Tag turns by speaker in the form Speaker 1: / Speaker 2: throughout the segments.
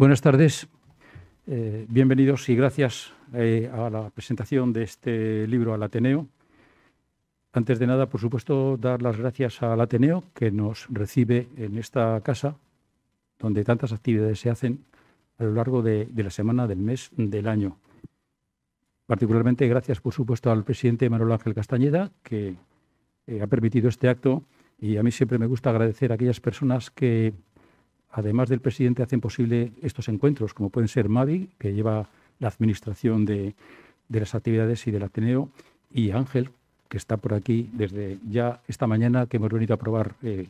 Speaker 1: Buenas tardes, eh, bienvenidos y gracias eh, a la presentación de este libro al Ateneo. Antes de nada, por supuesto, dar las gracias al Ateneo que nos recibe en esta casa, donde tantas actividades se hacen a lo largo de, la semana, del mes, del año. Particularmente gracias, por supuesto, al presidente Manuel Ángel Castañeda, que eh, ha permitido este acto. Y a mí siempre me gusta agradecer a aquellas personas que además del presidente, hacen posible estos encuentros, como pueden ser Mavi, que lleva la administración de, las actividades y del Ateneo, y Ángel, que está por aquí desde ya esta mañana que hemos venido a probar eh,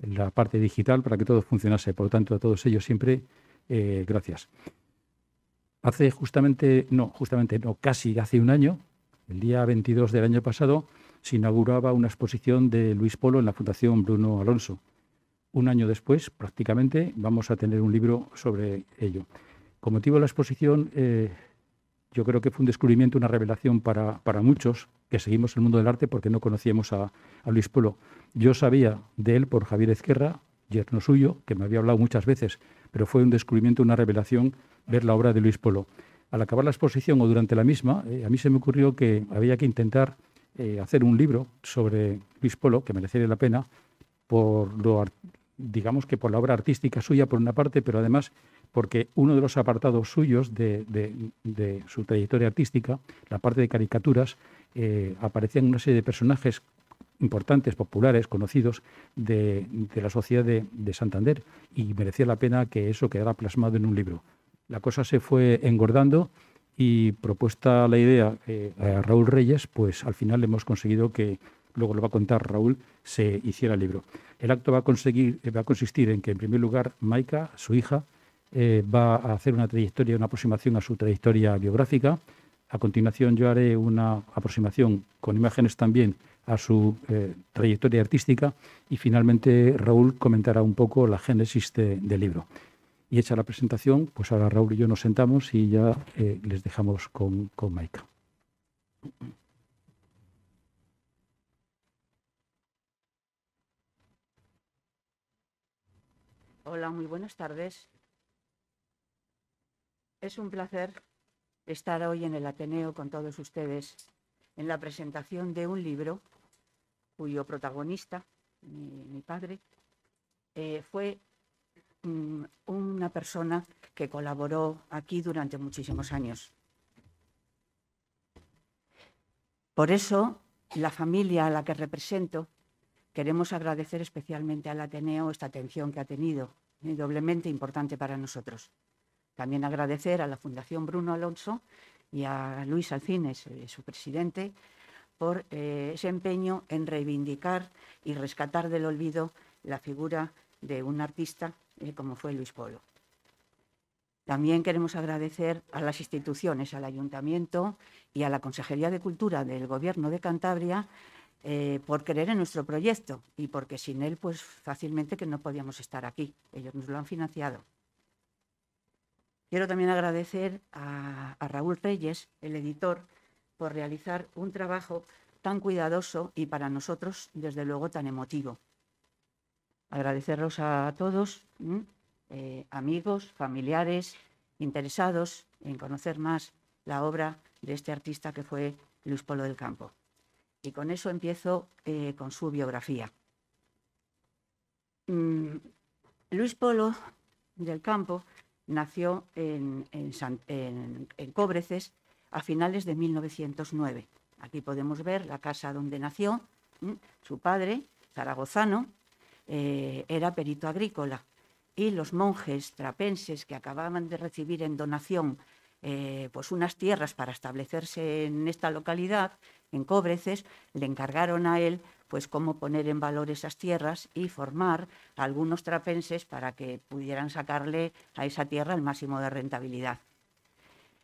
Speaker 1: la parte digital para que todo funcionase. Por lo tanto, a todos ellos siempre eh, gracias. Hace justamente, no, justamente no, casi hace un año, el día 22 del año pasado, se inauguraba una exposición de Luis Polo en la Fundación Bruno Alonso un año después, prácticamente, vamos a tener un libro sobre ello. Con motivo de la exposición, eh, yo creo que fue un descubrimiento, una revelación para, muchos que seguimos el mundo del arte porque no conocíamos a, Luis Polo. Yo sabía de él por Javier Ezquerra, yerno suyo, que me había hablado muchas veces, pero fue un descubrimiento, una revelación ver la obra de Luis Polo. Al acabar la exposición o durante la misma, eh, a mí se me ocurrió que había que intentar eh, hacer un libro sobre Luis Polo, que mereciera la pena, por lo, digamos que por la obra artística suya, por una parte, pero además porque uno de los apartados suyos de, su trayectoria artística, la parte de caricaturas, eh, aparecían una serie de personajes importantes, populares, conocidos de, la sociedad de, Santander y merecía la pena que eso quedara plasmado en un libro. La cosa se fue engordando y propuesta la idea eh, a Raúl Reyes, pues al final hemos conseguido que luego lo va a contar Raúl, se hiciera el libro. El acto va a, conseguir, eh, va a consistir en que, en primer lugar, Maika, su hija, eh, va a hacer una trayectoria, una aproximación a su trayectoria biográfica. A continuación yo haré una aproximación con imágenes también a su eh, trayectoria artística y finalmente Raúl comentará un poco la génesis del libro. Y hecha la presentación, pues ahora Raúl y yo nos sentamos y ya les dejamos con, con Maika.
Speaker 2: Hola, muy buenas tardes. Es un placer estar hoy en el Ateneo con todos ustedes en la presentación de un libro cuyo protagonista, mi, padre, eh, fue mm, una persona que colaboró aquí durante muchísimos años. Por eso, la familia a la que represento, queremos agradecer especialmente al Ateneo esta atención que ha tenido doblemente importante para nosotros. También agradecer a la Fundación Bruno Alonso y a Luis Alcines, eh, su presidente, por eh, ese empeño en reivindicar y rescatar del olvido la figura de un artista eh, como fue Luis Polo. También queremos agradecer a las instituciones, al Ayuntamiento y a la Consejería de Cultura del Gobierno de Cantabria eh, por creer en nuestro proyecto y porque sin él, pues fácilmente que no podíamos estar aquí. Ellos nos lo han financiado. Quiero también agradecer a, Raúl Reyes, el editor, por realizar un trabajo tan cuidadoso y para nosotros, desde luego, tan emotivo. Agradecerlos a todos, eh, amigos, familiares, interesados en conocer más la obra de este artista que fue Luis Polo del Campo. Y con eso empiezo eh, con su biografía. Mm, Luis Polo del Campo nació en, en, Cobreces a finales de 1909. Aquí podemos ver la casa donde nació. Su padre, zaragozano, eh, era perito agrícola y los monjes trapenses que acababan de recibir en donación eh, pues unas tierras para establecerse en esta localidad en Cobreces, le encargaron a él pues cómo poner en valor esas tierras y formar algunos trapenses para que pudieran sacarle a esa tierra el máximo de rentabilidad.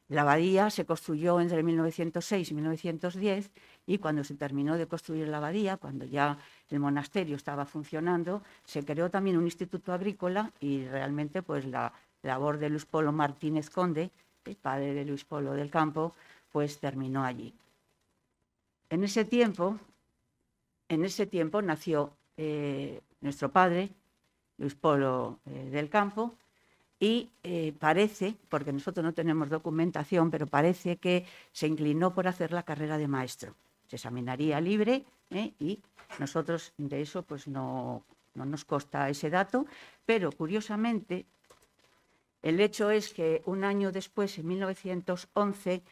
Speaker 2: La abadía se construyó entre 1906 y 1910 y cuando se terminó de construir la abadía, cuando ya el monasterio estaba funcionando, se creó también un instituto agrícola y realmente pues la labor de Luis Polo Martínez Conde, el padre de Luis Polo del Campo, pues terminó allí. En ese tiempo, en ese tiempo nació eh, nuestro padre, Luis Polo eh, del Campo, y eh, parece, porque nosotros no tenemos documentación, pero parece que se inclinó por hacer la carrera de maestro. Se examinaría libre y nosotros de eso pues no, no nos consta ese dato, pero curiosamente el hecho es que un año después, en 1911,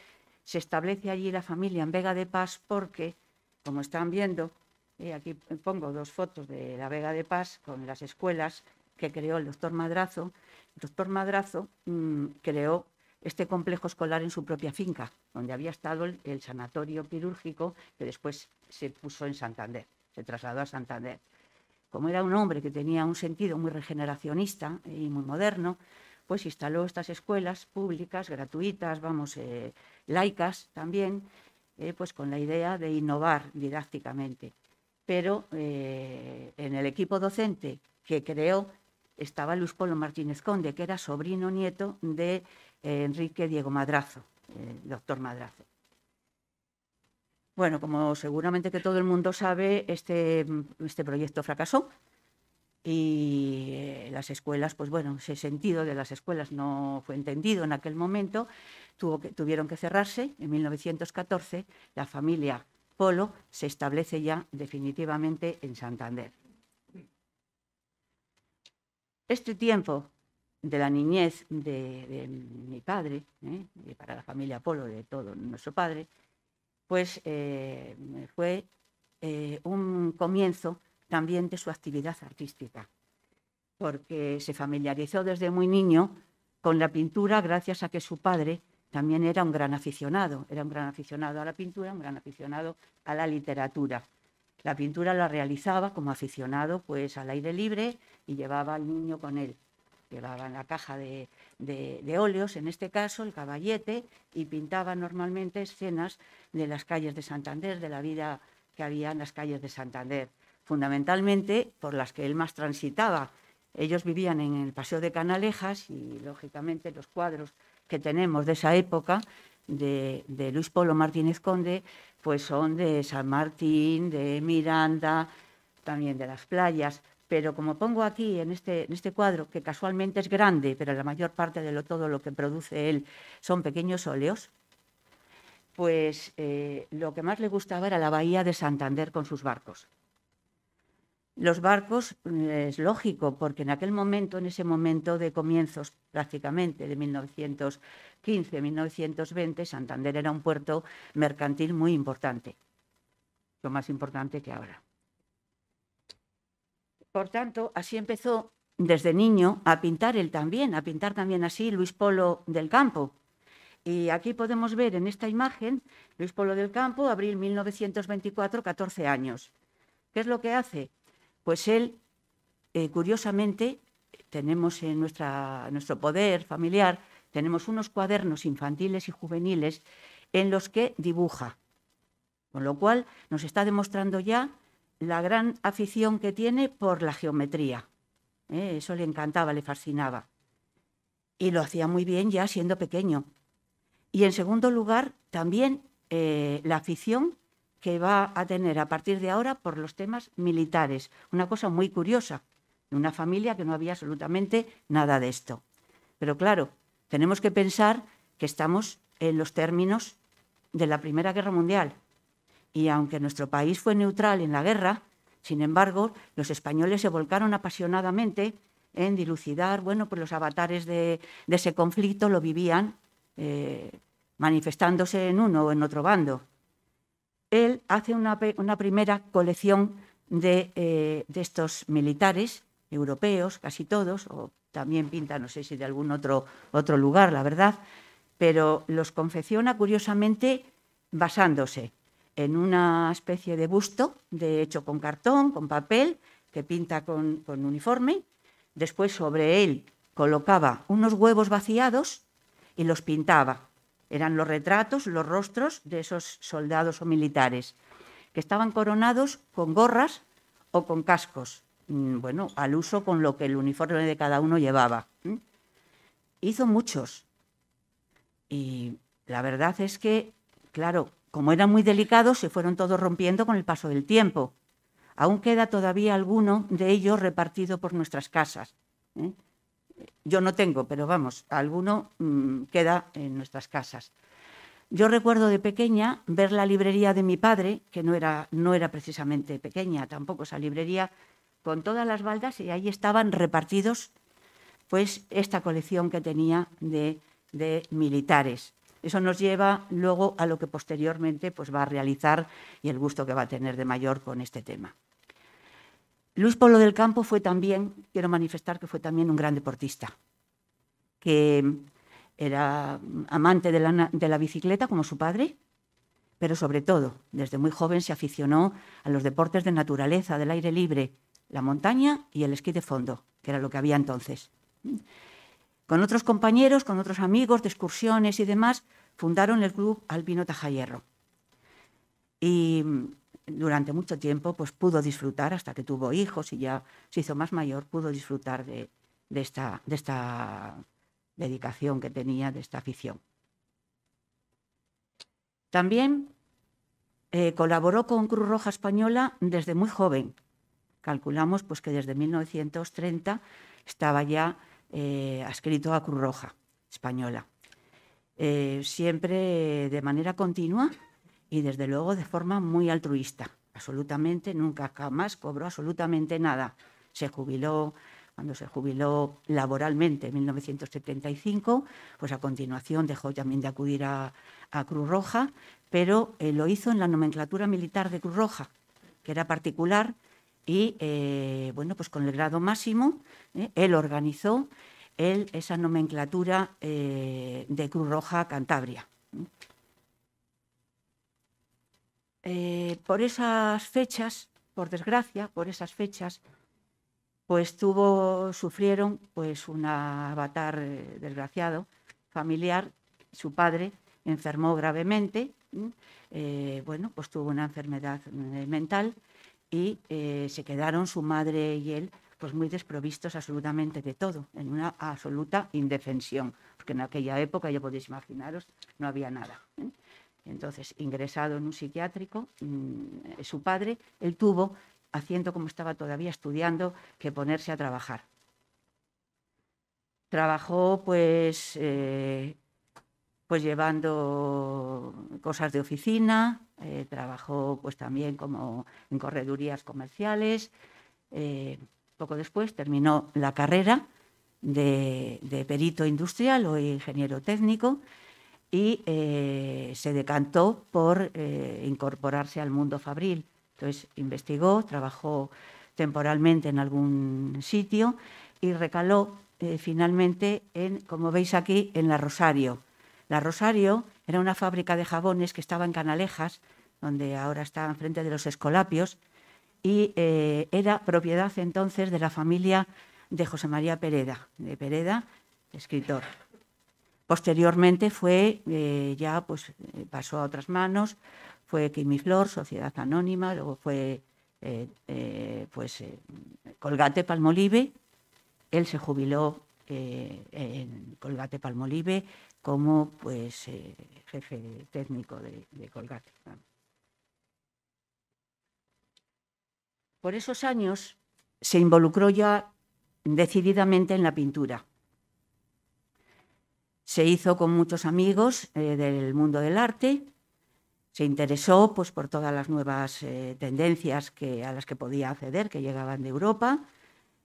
Speaker 2: se establece allí la familia en Vega de Paz porque, como están viendo, eh, aquí pongo dos fotos de la Vega de Paz con las escuelas que creó el doctor Madrazo. El doctor Madrazo mm, creó este complejo escolar en su propia finca, donde había estado el, sanatorio quirúrgico que después se puso en Santander, se trasladó a Santander. Como era un hombre que tenía un sentido muy regeneracionista y muy moderno, pues instaló estas escuelas públicas, gratuitas, vamos, eh, laicas también, eh, pues con la idea de innovar didácticamente. Pero eh, en el equipo docente que creó estaba Luis Polo Martínez Conde, que era sobrino nieto de Enrique Diego Madrazo, doctor Madrazo. Bueno, como seguramente que todo el mundo sabe, este, este proyecto fracasó y eh, las escuelas, pues bueno, ese sentido de las escuelas no fue entendido en aquel momento, tuvieron que cerrarse. En 1914 la familia Polo se establece ya definitivamente en Santander. Este tiempo de la niñez de, mi padre, ¿eh? y para la familia Polo, de todo nuestro padre, pues eh, fue un comienzo ambiente su actividad artística, porque se familiarizó desde muy niño con la pintura gracias a que su padre también era un gran aficionado, era un gran aficionado a la pintura, un gran aficionado a la literatura. La pintura la realizaba como aficionado pues al aire libre y llevaba al niño con él. Llevaba en la caja de óleos, en este caso el caballete, y pintaba normalmente escenas de las calles de Santander, de la vida que había en las calles de Santander fundamentalmente por las que él más transitaba. Ellos vivían en el Paseo de Canalejas y, lógicamente, los cuadros que tenemos de esa época de, Luis Polo Martínez Conde, pues son de San Martín, de Miranda, también de las playas. Pero como pongo aquí en este, este cuadro, que casualmente es grande, pero la mayor parte de lo, todo lo que produce él son pequeños óleos, pues eh, lo que más le gustaba era la bahía de Santander con sus barcos. Los barcos mm, es lógico, porque en aquel momento, en ese momento de comienzos prácticamente de 1915-1920, Santander era un puerto mercantil muy importante, lo más importante que ahora. Por tanto, así empezó desde niño a pintar él también, a pintar también así Luis Polo del Campo. Y aquí podemos ver en esta imagen Luis Polo del Campo, abril 1924, 14 años. ¿Qué es lo que hace? Pues él, eh, curiosamente, tenemos en nuestro poder familiar, tenemos unos cuadernos infantiles y juveniles en los que dibuja. Con lo cual nos está demostrando ya la gran afición que tiene por la geometría. ¿eh? eso le encantaba, le fascinaba. Y lo hacía muy bien ya siendo pequeño. Y en segundo lugar, también eh, la afición que va a tener a partir de ahora por los temas militares. Una cosa muy curiosa, una familia que no había absolutamente nada de esto. Pero claro, tenemos que pensar que estamos en los términos de la Primera Guerra Mundial. Y aunque nuestro país fue neutral en la guerra, sin embargo, los españoles se volcaron apasionadamente en dilucidar, bueno, pues los avatares de, ese conflicto lo vivían eh, manifestándose en uno o en otro bando él hace una, primera colección eh, de, estos militares europeos, casi todos, o también pinta, no sé si de algún otro, otro lugar, la verdad, pero los confecciona curiosamente basándose en una especie de busto, de hecho con cartón, con papel, que pinta con, con uniforme. Después sobre él colocaba unos huevos vaciados y los pintaba eran los retratos, los rostros de esos soldados o militares, que estaban coronados con gorras o con cascos, mm, bueno, al uso con lo que el uniforme de cada uno llevaba. Hizo muchos. Y la verdad es que, claro, como eran muy delicados, se fueron todos rompiendo con el paso del tiempo. Aún queda todavía alguno de ellos repartido por nuestras casas yo no tengo, pero vamos, alguno mm, queda en nuestras casas. Yo recuerdo de pequeña ver la librería de mi padre, que no era, precisamente pequeña tampoco esa librería, con todas las baldas y ahí estaban repartidos pues esta colección que tenía de, militares. Eso nos lleva luego a lo que posteriormente pues, va a realizar y el gusto que va a tener de mayor con este tema. Luis Polo del Campo fue también, quiero manifestar que fue también un gran deportista, que era amante de la, bicicleta como su padre, pero sobre todo, desde muy joven se aficionó a los deportes de naturaleza, del aire libre, la montaña y el esquí de fondo, que era lo que había entonces. Con otros compañeros, con otros amigos de excursiones y demás, fundaron el club Albino Tajayerro. Y durante mucho tiempo pues, pudo disfrutar, hasta que tuvo hijos y ya se hizo más mayor, pudo disfrutar de, esta, dedicación que tenía, de esta afición. También eh, colaboró con Cruz Roja Española desde muy joven. Calculamos pues, que desde 1930 estaba ya eh, adscrito a Cruz Roja Española. Eh, siempre de manera continua y desde luego de forma muy altruista. Absolutamente, nunca jamás cobró absolutamente nada. Se jubiló cuando se jubiló laboralmente en 1975, pues a continuación dejó también de acudir a, Cruz Roja, pero eh, lo hizo en la nomenclatura militar de Cruz Roja, que era particular y eh, bueno, pues con el grado máximo, eh, él organizó esa nomenclatura de Cruz Roja Cantabria. Eh, por esas fechas, por desgracia, por esas fechas, pues tuvo, sufrieron pues un avatar eh, desgraciado familiar, su padre enfermó gravemente, eh, bueno, pues tuvo una enfermedad mental y se quedaron su madre y él pues muy desprovistos absolutamente de todo, en una absoluta indefensión, porque en aquella época, ya podéis imaginaros, no había nada. Entonces, ingresado en un psiquiátrico, mm, eh, su padre, él tuvo, haciendo como estaba todavía estudiando, que ponerse a trabajar. Trabajó pues, eh, pues llevando cosas de oficina, eh, trabajó pues también como en corredurías comerciales. poco después terminó la carrera de perito industrial o ingeniero técnico y eh, se decantó por eh, incorporarse al mundo fabril. Entonces investigó, trabajó temporalmente en algún sitio y recaló eh, finalmente, en, como veis aquí, en La Rosario. La Rosario era una fábrica de jabones que estaba en Canalejas, donde ahora está enfrente de los Escolapios, y era propiedad entonces de la familia de José María Pereda, de Pereda, escritor. Posteriormente fue, eh, ya pues pasó a otras manos, fue Quimiflor, Sociedad Anónima, luego fue eh, eh, pues, Colgate Palmolive. Él se jubiló en Colgate Palmolive como pues, jefe técnico de Colgate. Por esos años se involucró ya decididamente en la pintura se hizo con muchos amigos eh, del mundo del arte, se interesó pues, por todas las nuevas eh, tendencias a las que podía acceder, que llegaban de Europa,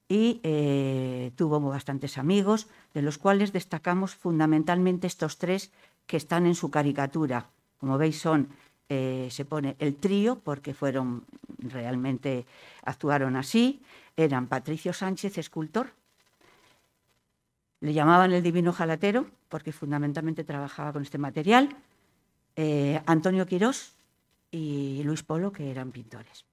Speaker 2: y eh, tuvo bastantes amigos, de los cuales destacamos fundamentalmente estos tres que están en su caricatura. Como veis son, se pone el trío, porque fueron realmente, actuaron así, eran Patricio Sánchez, escultor, le llamaban el divino jalatero porque fundamentalmente trabajaba con este material. Eh, Antonio Quirós y Luis Polo, que eran pintores.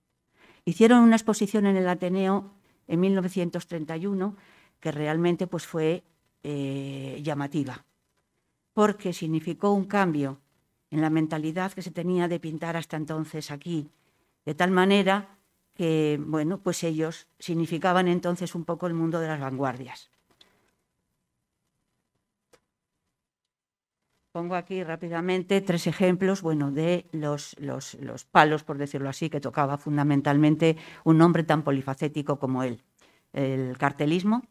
Speaker 2: Hicieron una exposición en el Ateneo en 1931 que realmente pues, fue eh, llamativa, porque significó un cambio en la mentalidad que se tenía de pintar hasta entonces aquí, de tal manera que bueno, pues ellos significaban entonces un poco el mundo de las vanguardias. Pongo aquí rápidamente tres ejemplos, bueno, de los, palos, por decirlo así, que tocaba fundamentalmente un hombre tan polifacético como él. El cartelismo,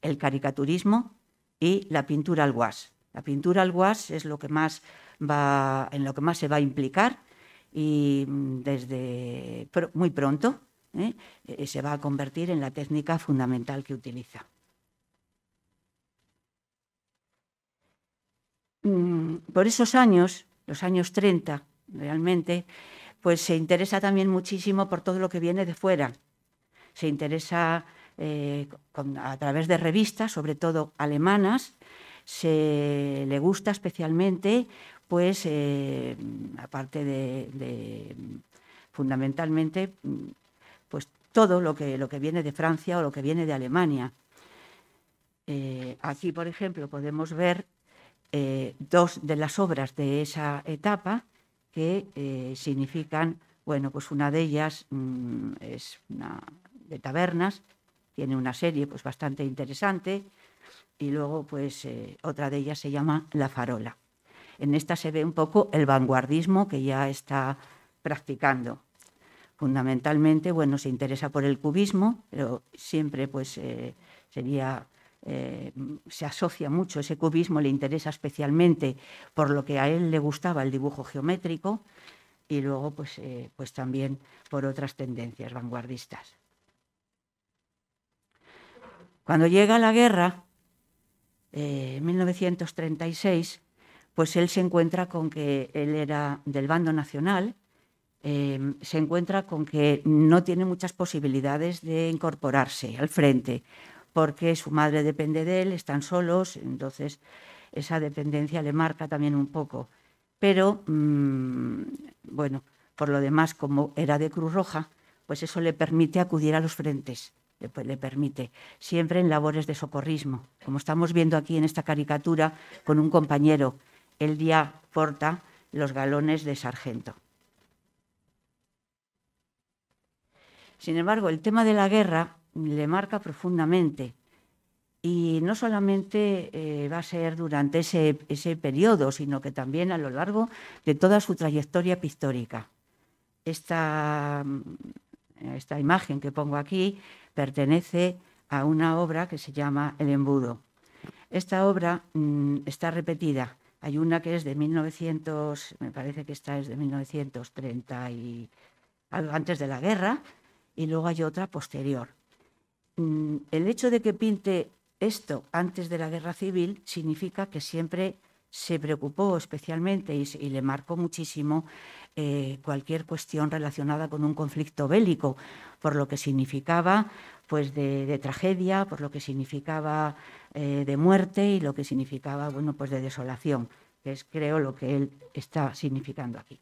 Speaker 2: el caricaturismo y la pintura al guas. La pintura al guas es lo que más va, en lo que más se va a implicar y mm, desde muy pronto ¿eh? Eh, se va a convertir en la técnica fundamental que utiliza. Mm, por esos años, los años 30 realmente, pues se interesa también muchísimo por todo lo que viene de fuera. Se interesa eh, a través de revistas, sobre todo alemanas, se le gusta especialmente, pues, eh, aparte de, fundamentalmente, pues todo lo que, lo que viene de Francia o lo que viene de Alemania. Eh, aquí, por ejemplo, podemos ver eh, dos de las obras de esa etapa que eh, significan, bueno, pues una de ellas mm, es de tabernas, tiene una serie pues bastante interesante y luego pues eh, otra de ellas se llama La Farola. En esta se ve un poco el vanguardismo que ya está practicando. Fundamentalmente, bueno, se interesa por el cubismo, pero siempre pues sería eh, se asocia mucho, ese cubismo le interesa especialmente por lo que a él le gustaba el dibujo geométrico y luego pues, eh, pues también por otras tendencias vanguardistas. Cuando llega la guerra, eh, en 1936, pues él se encuentra con que él era del bando nacional, em, se encuentra con que no tiene muchas posibilidades de incorporarse al frente porque su madre depende de él, están solos, entonces esa dependencia le marca también un poco. Pero, mm, bueno, por lo demás, como era de Cruz Roja, pues eso le permite acudir a los frentes, le, le permite, siempre en labores de socorrismo, como estamos viendo aquí en esta caricatura con un compañero, el día porta los galones de sargento. Sin embargo, el tema de la guerra le marca profundamente. Y no solamente eh, va a ser durante ese, ese periodo, sino que también a lo largo de toda su trayectoria pictórica. Esta, mm, imagen que pongo aquí pertenece a una obra que se llama El embudo. Esta obra mm, está repetida. Hay una que es de 1900, me parece que esta es de 1930 y antes de la guerra, y luego hay otra posterior. Mm, el hecho de que pinte esto antes de la guerra civil significa que siempre se preocupó especialmente y, le marcó muchísimo eh, cualquier cuestión relacionada con un conflicto bélico, por lo que significaba pues de, tragedia, por lo que significaba eh, de muerte y lo que significaba bueno pues de desolación, que es creo lo que él está significando aquí.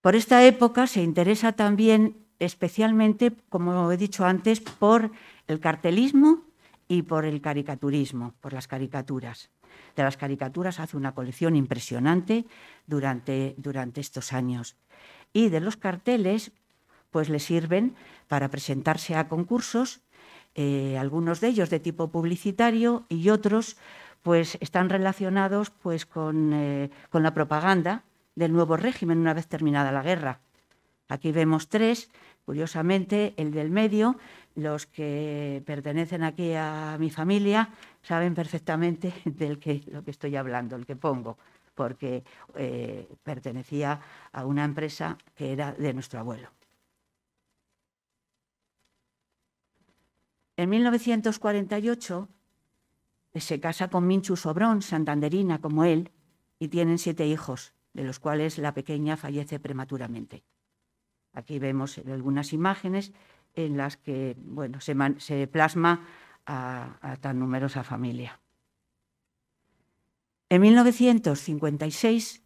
Speaker 2: Por esta época se interesa también especialmente, como he dicho antes, por el cartelismo y por el caricaturismo, por las caricaturas. De las caricaturas hace una colección impresionante durante, durante estos años. Y de los carteles, pues le sirven para presentarse a concursos, eh, algunos de ellos de tipo publicitario y otros pues están relacionados pues con, eh, con la propaganda del nuevo régimen una vez terminada la guerra. Aquí vemos tres Curiosamente, el del medio, los que pertenecen aquí a mi familia saben perfectamente del lo que estoy hablando, el que pongo, porque eh, pertenecía a una empresa que era de nuestro abuelo. En 1948 eh, se casa con Minchu Sobrón, santanderina como él, y tienen siete hijos, de los cuales la pequeña fallece prematuramente. Aquí vemos algunas imágenes en las que bueno, se, plasma a, tan numerosa familia. En 1956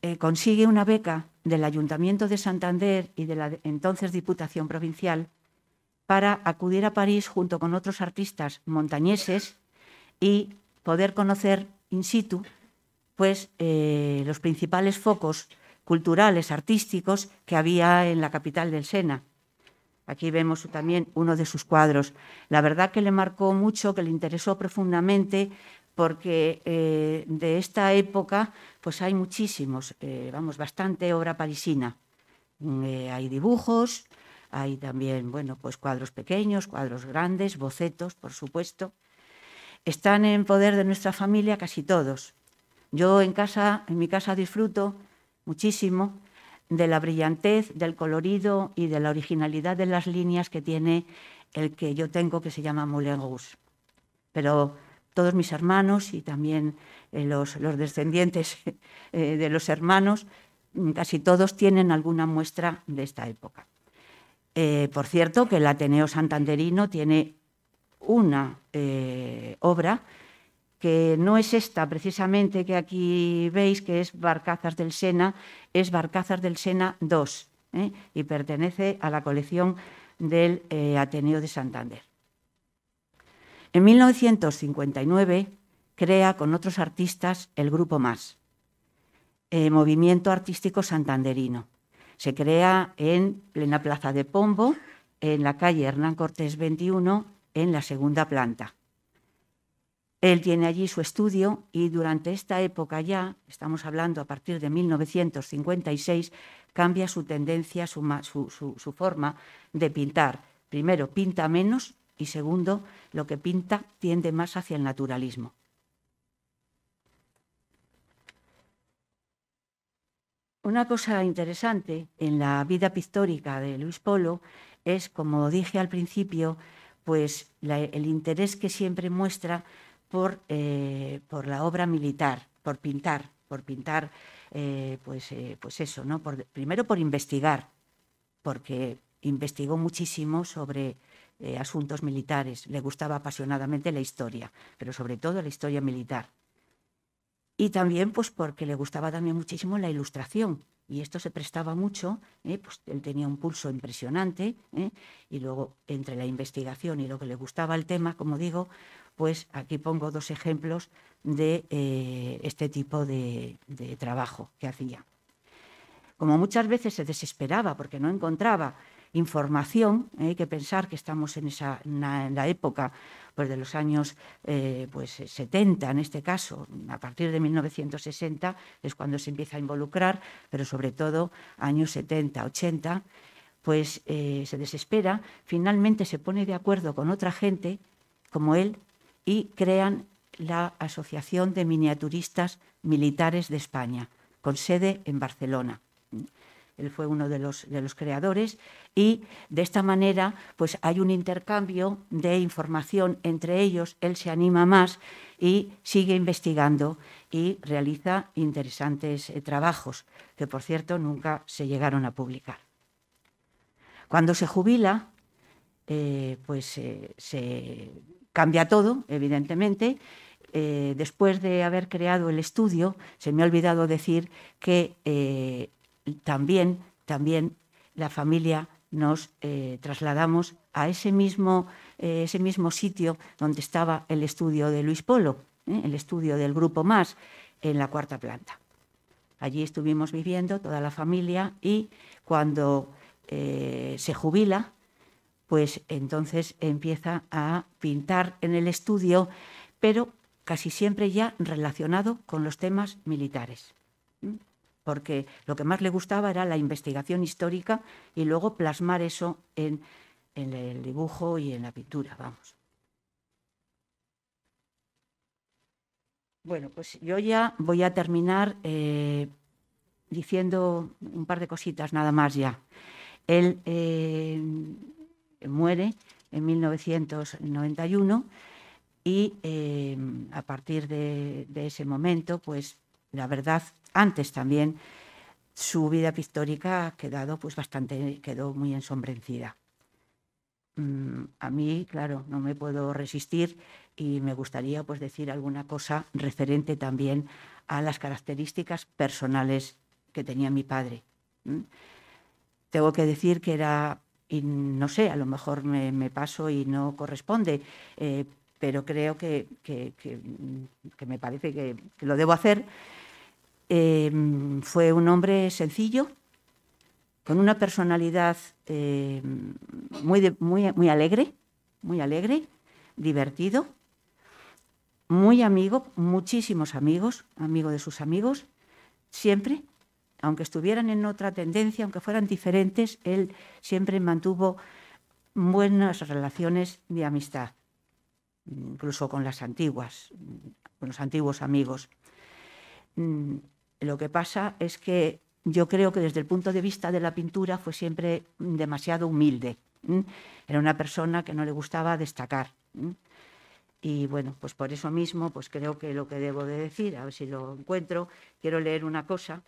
Speaker 2: eh, consigue una beca del Ayuntamiento de Santander y de la entonces Diputación Provincial para acudir a París junto con otros artistas montañeses y poder conocer in situ pues, eh, los principales focos culturales, artísticos que había en la capital del Sena. Aquí vemos también uno de sus cuadros. La verdad que le marcó mucho, que le interesó profundamente, porque eh, de esta época pues hay muchísimos, eh, vamos, bastante obra parisina. Mm, eh, hay dibujos, hay también, bueno, pues cuadros pequeños, cuadros grandes, bocetos, por supuesto. Están en poder de nuestra familia casi todos. Yo en casa, en mi casa disfruto muchísimo de la brillantez, del colorido y de la originalidad de las líneas que tiene el que yo tengo, que se llama Moulin Rouge. Pero todos mis hermanos y también eh, los, los descendientes eh, de los hermanos, mm, casi todos tienen alguna muestra de esta época. Eh, por cierto, que el Ateneo Santanderino tiene una obra que no es esta precisamente que aquí veis, que es Barcazas del Sena, es Barcazas del Sena II ¿eh? y pertenece a la colección del eh, Ateneo de Santander. En 1959 crea con otros artistas el Grupo Más, eh, Movimiento Artístico Santanderino. Se crea en plena Plaza de Pombo, en la calle Hernán Cortés 21, en la segunda planta. Él tiene allí su estudio y durante esta época ya, estamos hablando a partir de 1956, cambia su tendencia, su, forma de pintar. Primero, pinta menos y segundo, lo que pinta tiende más hacia el naturalismo. Una cosa interesante en la vida pictórica de Luis Polo es, como dije al principio, pues el interés que siempre muestra eh, por, la obra militar, por pintar, por pintar, eh, pues, eh, pues, eso, ¿no? primero por investigar, porque investigó muchísimo sobre asuntos militares, le gustaba apasionadamente la historia, pero sobre todo la historia militar. Y también pues porque le gustaba también muchísimo la ilustración, y esto se prestaba mucho, pues él tenía un pulso impresionante, y luego entre la investigación y lo que le gustaba el tema, como digo, pues aquí pongo dos ejemplos de eh, este tipo de, trabajo que hacía. Como muchas veces se desesperaba porque no encontraba información, eh, hay que pensar que estamos en, esa, la época pues, de los años eh, pues, 70, en este caso, a partir de 1960 es cuando se empieza a involucrar, pero sobre todo años 70, 80, pues se desespera, finalmente se pone de acuerdo con otra gente como él y crean la Asociación de Miniaturistas Militares de España, con sede en Barcelona. Él fue uno de los, de los creadores y de esta manera pues hay un intercambio de información entre ellos, él se anima más y sigue investigando y realiza interesantes eh, trabajos que por cierto nunca se llegaron a publicar. Cuando se jubila, eh, pues eh, se Cambia todo, evidentemente. Eh, después de haber creado el estudio, se me ha olvidado decir que eh, también, también la familia nos eh, trasladamos a ese mismo, ese mismo sitio donde estaba el estudio de Luis Polo, el estudio del Grupo Más, en la cuarta planta. Allí estuvimos viviendo toda la familia y cuando se jubila pues entonces empieza a pintar en el estudio, pero casi siempre ya relacionado con los temas militares. Porque lo que más le gustaba era la investigación histórica y luego plasmar eso en, el dibujo y en la pintura, vamos. Bueno, pues yo ya voy a terminar eh, diciendo un par de cositas nada más ya. El, eh, muere en 1991 y eh, a partir de, ese momento, pues la verdad, antes también, su vida pictórica ha quedado pues bastante, quedó muy ensombrecida. Mm, a mí, claro, no me puedo resistir y me gustaría pues decir alguna cosa referente también a las características personales que tenía mi padre. Tengo que decir que era y no sé, a lo mejor me, paso y no corresponde, eh, pero creo mm, que, me parece que, lo debo hacer. Eh, fue un hombre sencillo, con una personalidad eh, muy, muy, muy alegre, muy alegre, divertido, muy amigo, muchísimos amigos, amigo de sus amigos, siempre aunque estuvieran en otra tendencia, aunque fueran diferentes, él siempre mantuvo buenas relaciones de amistad, incluso con las antiguas, con los antiguos amigos. Lo que pasa es que yo creo que desde el punto de vista de la pintura fue siempre demasiado humilde. Era una persona que no le gustaba destacar. Y bueno, pues por eso mismo, pues creo que lo que debo de decir, a ver si lo encuentro, quiero leer una cosa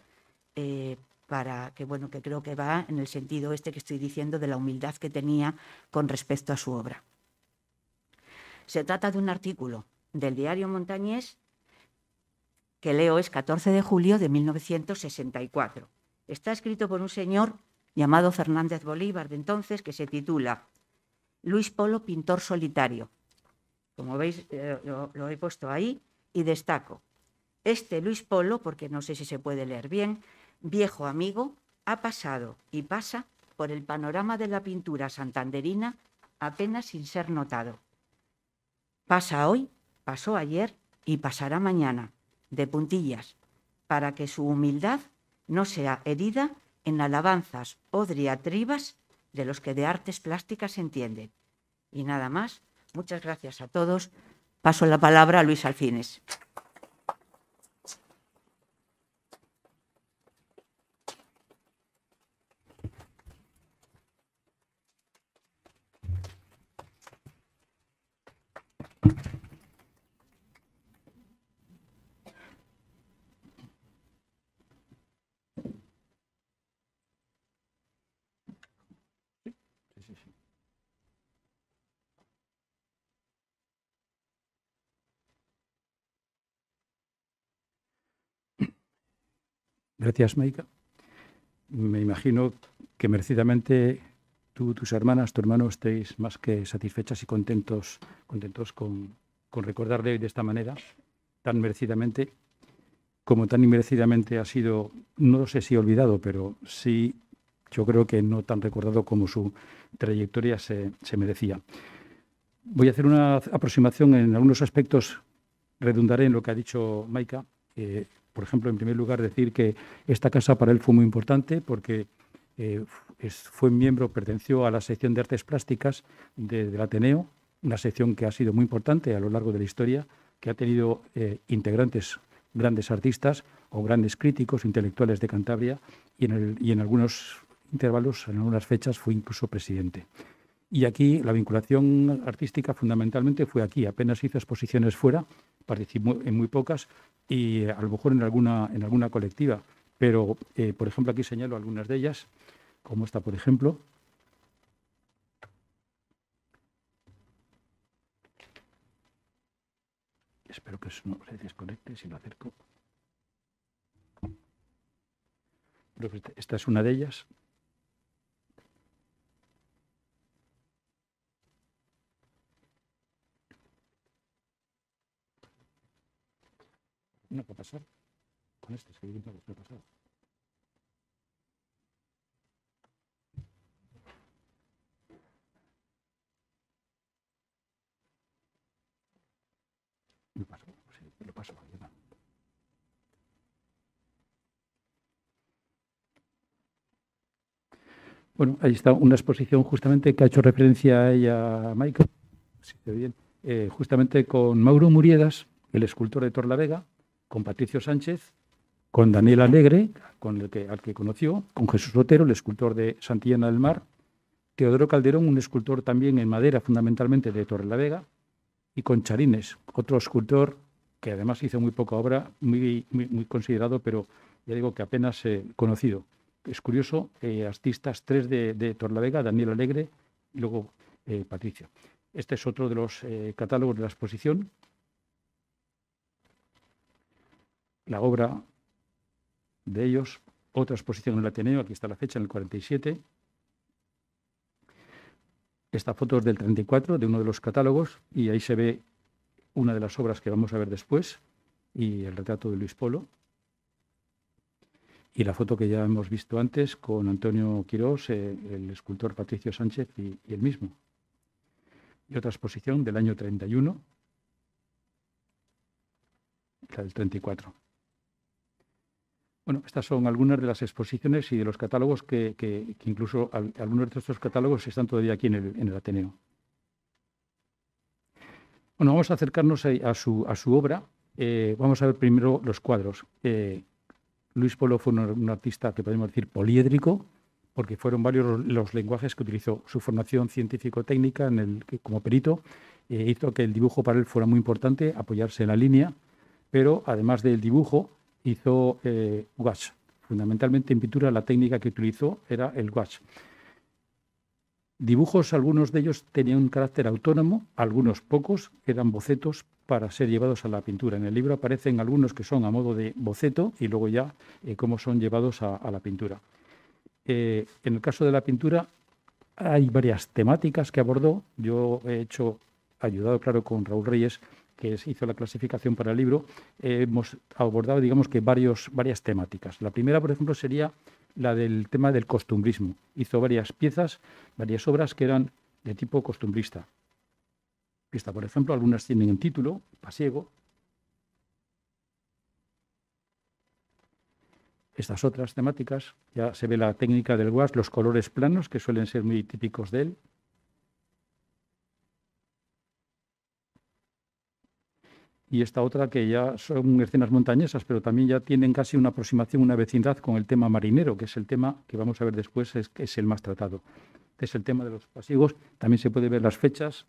Speaker 2: eh, para que bueno que creo que va en el sentido este que estoy diciendo de la humildad que tenía con respecto a su obra. Se trata de un artículo del diario Montañés que leo es 14 de julio de 1964. Está escrito por un señor llamado Fernández Bolívar de entonces que se titula Luis Polo, pintor solitario. Como veis, eh, lo he puesto ahí y destaco. Este Luis Polo, porque no sé si se puede leer bien, viejo amigo, ha pasado y pasa por el panorama de la pintura santanderina apenas sin ser notado. Pasa hoy, pasó ayer y pasará mañana, de puntillas, para que su humildad no sea herida en alabanzas o de los que de artes plásticas entienden. Y nada más, muchas gracias a todos. Paso la palabra a Luis Alfines.
Speaker 1: Gracias, Maika. Me imagino que merecidamente tú, tus hermanas, tu hermano, estéis más que satisfechas y contentos, contentos con, con recordarle de esta manera, tan merecidamente, como tan inmerecidamente ha sido, no sé si olvidado, pero sí, yo creo que no tan recordado como su trayectoria se, merecía. Voy a hacer una aproximación en algunos aspectos, redundaré en lo que ha dicho Maika, por ejemplo, en primer lugar, decir que esta casa para él fue muy importante porque eh, fue miembro, perteneció a la sección de artes plásticas de, del Ateneo, una sección que ha sido muy importante a lo largo de la historia, que ha tenido eh, integrantes grandes artistas o grandes críticos intelectuales de Cantabria y en, y en algunos intervalos, en algunas fechas, fue incluso presidente. Y aquí la vinculación artística fundamentalmente fue aquí, apenas hizo exposiciones fuera, participo en muy pocas y eh, a lo mejor en alguna, en alguna colectiva. Pero, eh, por ejemplo, aquí señalo algunas de ellas, como esta, por ejemplo. Espero que eso no se desconecte si lo acerco. Esta es una de ellas. No puede pasar. Con este lo paso Bueno, ahí está una exposición justamente que ha hecho referencia a ella, Michael, si bien, eh, justamente con Mauro Muriedas, el escultor de Vega con Patricio Sánchez, con Daniel Alegre, con el que, al que conoció, con Jesús Rotero, el escultor de Santillana del Mar, Teodoro Calderón, un escultor también en madera, fundamentalmente de Torrelavega, y con Charines, otro escultor que además hizo muy poca obra, muy, muy, considerado, pero ya digo que apenas he eh, conocido. Es curioso, eh, artistas tres de, de Torrelavega, Daniel Alegre y luego eh, Patricio. Este es otro de los catálogos de la exposición la obra de ellos, otra exposición en el Ateneo, aquí está la fecha, en el 47. Esta foto es del 34, de uno de los catálogos, y ahí se ve una de las obras que vamos a ver después, y el retrato de Luis Polo. Y la foto que ya hemos visto antes con Antonio Quirós, eh, el escultor Patricio Sánchez y, y él mismo. Y otra exposición del año 31, la del 34. Bueno, estas son algunas de las exposiciones y de los catálogos que, incluso algunos de estos catálogos están todavía aquí en el, Ateneo. Bueno, vamos a acercarnos a, su, obra. Eh, vamos a ver primero los cuadros. Eh, Luis Polo fue un, artista que podemos decir poliédrico, porque fueron varios los, lenguajes que utilizó. Su formación científico-técnica como perito eh, hizo que el dibujo para él fuera muy importante, apoyarse en la línea, pero además del dibujo, hizo eh, Fundamentalmente en pintura la técnica que utilizó era el gouache. Dibujos, algunos de ellos tenían un carácter autónomo, algunos pocos eran bocetos para ser llevados a la pintura. En el libro aparecen algunos que son a modo de boceto y luego ya eh, cómo son llevados a, la pintura. Eh, en el caso de la pintura hay varias temáticas que abordó. Yo he hecho, ayudado claro con Raúl Reyes, que hizo la clasificación para el libro, hemos abordado, digamos que, varios, varias temáticas. La primera, por ejemplo, sería la del tema del costumbrismo. Hizo varias piezas, varias obras que eran de tipo costumbrista. Esta, por ejemplo, algunas tienen un título, pasiego. Estas otras temáticas, ya se ve la técnica del Guas, los colores planos que suelen ser muy típicos de él. y esta otra que ya son escenas montañesas, pero también ya tienen casi una aproximación, una vecindad con el tema marinero, que es el tema que vamos a ver después, es, es el más tratado. Es el tema de los pasivos, también se puede ver las fechas.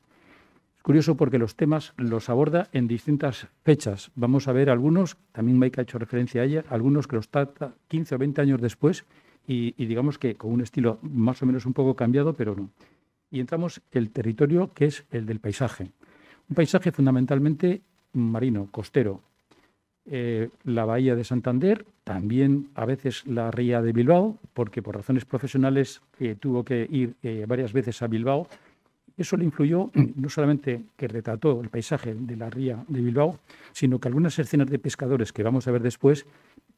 Speaker 1: Es curioso porque los temas los aborda en distintas fechas. Vamos a ver algunos, también Mike ha hecho referencia a ella, algunos que los trata 15 o 20 años después y, y digamos que con un estilo más o menos un poco cambiado, pero no. Y entramos el territorio que es el del paisaje. Un paisaje fundamentalmente marino, costero. Eh, la bahía de Santander, también a veces la ría de Bilbao, porque por razones profesionales eh, tuvo que ir eh, varias veces a Bilbao. Eso le influyó no solamente que retrató el paisaje de la ría de Bilbao, sino que algunas escenas de pescadores que vamos a ver después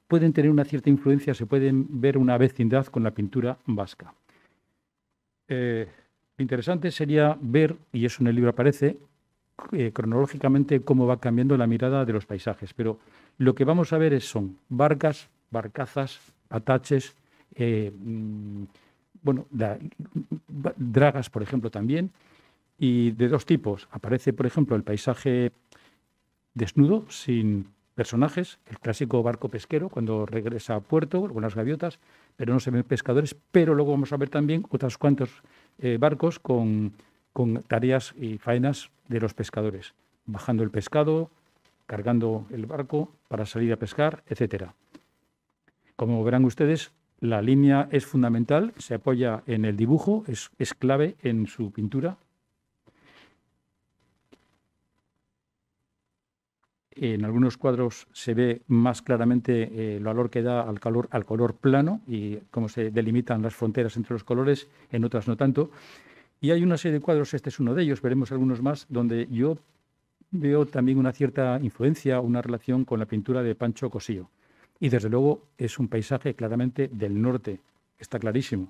Speaker 1: pueden tener una cierta influencia, se pueden ver una vecindad con la pintura vasca. Lo interesante sería ver, y eso en el libro aparece, eh, cronológicamente cómo va cambiando la mirada de los paisajes, pero lo que vamos a ver es, son barcas, barcazas, ataches, eh, mm, bueno, dragas, por ejemplo, también, y de dos tipos. Aparece, por ejemplo, el paisaje desnudo, sin personajes, el clásico barco pesquero cuando regresa a puerto con las gaviotas, pero no se ven pescadores, pero luego vamos a ver también otros cuantos eh, barcos con con tareas y faenas de los pescadores, bajando el pescado, cargando el barco para salir a pescar, etcétera. Como verán ustedes, la línea es fundamental, se apoya en el dibujo, es, clave en su pintura. En algunos cuadros se ve más claramente eh, el valor que da al, calor, al color plano y cómo se delimitan las fronteras entre los colores, en otras no tanto. Y hay una serie de cuadros, este es uno de ellos, veremos algunos más, donde yo veo también una cierta influencia, una relación con la pintura de Pancho Cosío. Y desde luego es un paisaje claramente del norte, está clarísimo.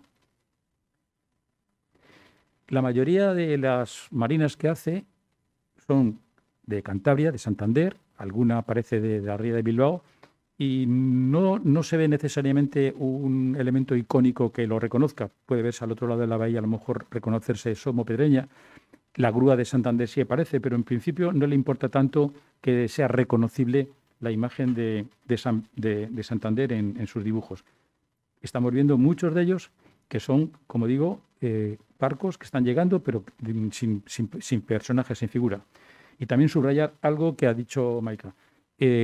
Speaker 1: La mayoría de las marinas que hace son de Cantabria, de Santander, alguna aparece de, de la ría de Bilbao, y no, no se ve necesariamente un elemento icónico que lo reconozca. Puede verse al otro lado de la bahía, a lo mejor reconocerse Somo Pedreña, la grúa de Santander sí aparece, pero en principio no le importa tanto que sea reconocible la imagen de, de, Santander en, sus dibujos. Estamos viendo muchos de ellos que son, como digo, barcos eh, que están llegando, pero sin, sin personajes, sin figura. Y también subrayar algo que ha dicho Maika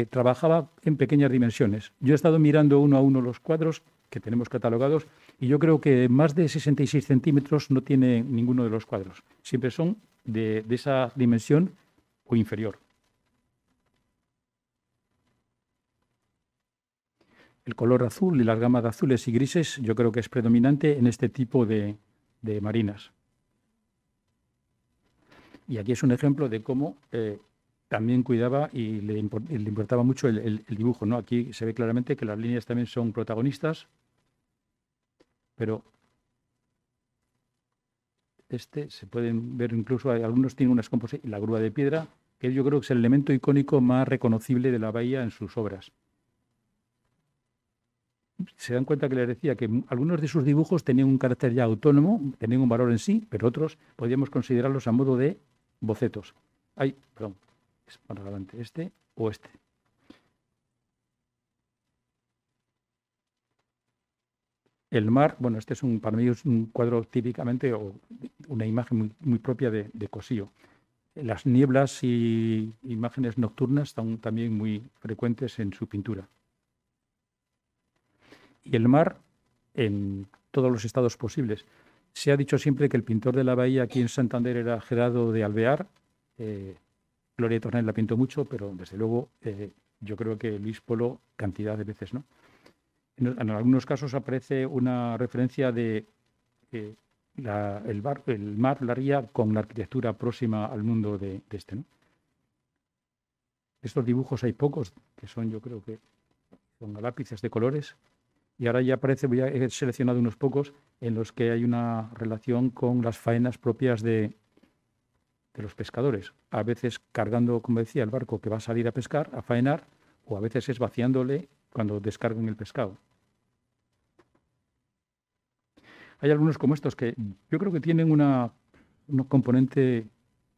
Speaker 1: trabajaba en pequeñas dimensiones. Yo he estado mirando uno a uno los cuadros que tenemos catalogados y yo creo que más de 66 centímetros no tiene ninguno de los cuadros. Siempre son de, esa dimensión o inferior. El color azul y las gamas de azules y grises yo creo que es predominante en este tipo de, marinas. Y aquí es un ejemplo de cómo eh, también cuidaba y le, importaba mucho el, dibujo. ¿no? Aquí se ve claramente que las líneas también son protagonistas, pero este se pueden ver incluso, algunos tienen unas composiciones, la grúa de piedra, que yo creo que es el elemento icónico más reconocible de la bahía en sus obras. Se dan cuenta que les decía que algunos de sus dibujos tenían un carácter ya autónomo, tenían un valor en sí, pero otros podríamos considerarlos a modo de bocetos. Ay, perdón, adelante este o este. El mar, bueno, este es un, para mí es un cuadro típicamente o una imagen muy, propia de, de Cosío. Las nieblas y imágenes nocturnas son también muy frecuentes en su pintura. Y el mar en todos los estados posibles. Se ha dicho siempre que el pintor de la bahía aquí en Santander era Gerardo de Alvear. Eh, Gloria Tornel la pinto mucho, pero desde luego eh, yo creo que Luis Polo cantidad de veces, ¿no? En, algunos casos aparece una referencia de eh, el, bar, el, mar, la ría, con la arquitectura próxima al mundo de, este, ¿no? Estos dibujos hay pocos, que son yo creo que son lápices de colores. Y ahora ya aparece, voy a, he seleccionado unos pocos en los que hay una relación con las faenas propias de, de los pescadores, a veces cargando, como decía, el barco que va a salir a pescar, a faenar, o a veces es vaciándole cuando descarguen el pescado. Hay algunos como estos que yo creo que tienen una, un componente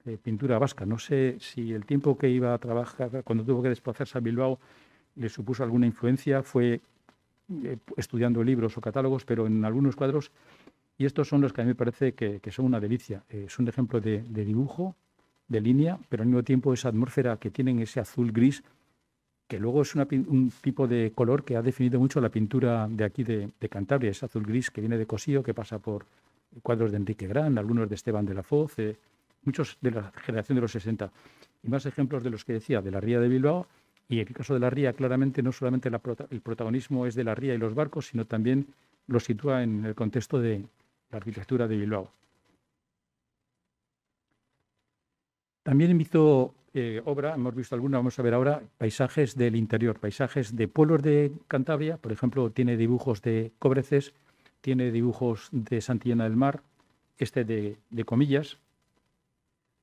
Speaker 1: de pintura vasca. No sé si el tiempo que iba a trabajar, cuando tuvo que desplazarse a Bilbao, le supuso alguna influencia, fue eh, estudiando libros o catálogos, pero en algunos cuadros y estos son los que a mí me parece que, son una delicia. es eh, un ejemplo de, dibujo, de línea, pero al mismo tiempo esa atmósfera que tienen, ese azul gris, que luego es un tipo de color que ha definido mucho la pintura de aquí de, Cantabria, ese azul gris que viene de Cosío, que pasa por cuadros de Enrique Gran, algunos de Esteban de la Foz, muchos de la generación de los 60. Y más ejemplos de los que decía, de la Ría de Bilbao, y en el caso de la ría, claramente, no solamente el protagonismo es de la ría y los barcos, sino también lo sitúa en el contexto de, la arquitectura de Bilbao. También hizo eh, obra, hemos visto alguna, vamos a ver ahora, paisajes del interior, paisajes de pueblos de Cantabria, por ejemplo, tiene dibujos de Cobreces, tiene dibujos de Santillana del Mar, este de, comillas,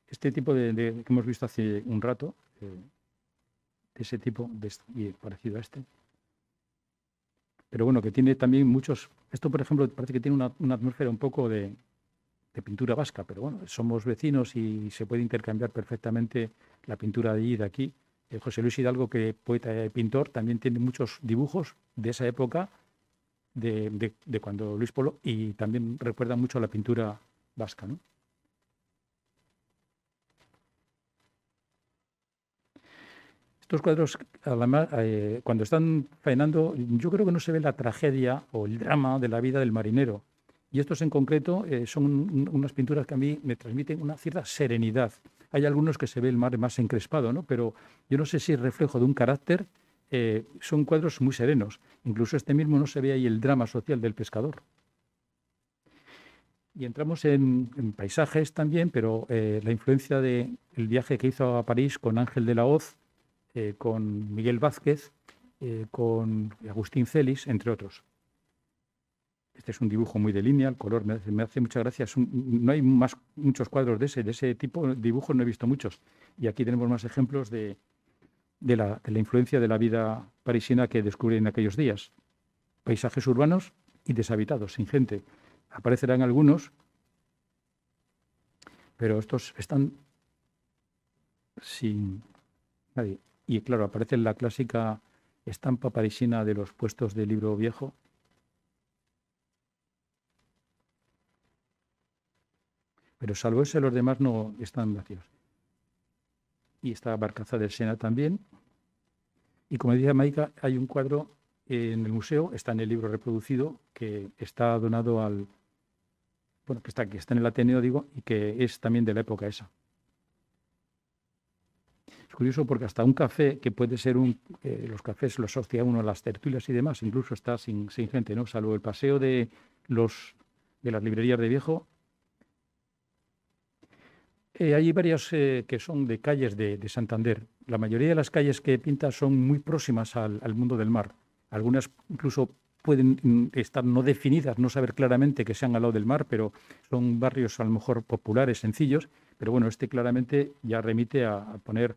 Speaker 1: este tipo de, que hemos visto hace un rato, de ese tipo, de, parecido a este pero bueno, que tiene también muchos. Esto, por ejemplo, parece que tiene una, atmósfera un poco de, pintura vasca, pero bueno, somos vecinos y se puede intercambiar perfectamente la pintura de allí y de aquí. Eh, José Luis Hidalgo, que poeta y pintor, también tiene muchos dibujos de esa época, de, de cuando Luis Polo, y también recuerda mucho a la pintura vasca, ¿no? Estos cuadros, eh, cuando están faenando, yo creo que no se ve la tragedia o el drama de la vida del marinero. Y estos en concreto eh, son unas pinturas que a mí me transmiten una cierta serenidad. Hay algunos que se ve el mar más encrespado, pero yo no sé si es reflejo de un carácter. Eh, son cuadros muy serenos. Incluso este mismo no se ve ahí el drama social del pescador. Y entramos en, paisajes también, pero la influencia del viaje que hizo a París con Ángel de la Hoz eh, con Miguel Vázquez, eh, con Agustín Celis, entre otros. Este es un dibujo muy de línea, el color me hace, me hace mucha gracia. no hay más, muchos cuadros de ese, de ese tipo dibujos, no he visto muchos. Y aquí tenemos más ejemplos de, la, de la influencia de la vida parisina que descubrí en aquellos días. Paisajes urbanos y deshabitados, sin gente. Aparecerán algunos, pero estos están sin nadie y claro, aparece la clásica estampa parisina de los puestos de libro viejo. Pero salvo ese, los demás no están vacíos. Y esta Barcaza del Sena también. Y como decía Maica, hay un cuadro en el museo, está en el libro reproducido, que está donado al. Bueno, que está, que está en el Ateneo, digo, y que es también de la época esa curioso porque hasta un café, que puede ser un... los cafés lo asocia uno a las tertulias y demás, incluso está sin, gente, ¿no? Salvo el paseo de, los, de las librerías de viejo, eh, hay varias eh, que son de calles de, Santander. La mayoría de las calles que pinta son muy próximas al, mundo del mar. Algunas incluso pueden mm, estar no definidas, no saber claramente que sean al lado del mar, pero son barrios a lo mejor populares, sencillos. Pero bueno, este claramente ya remite a poner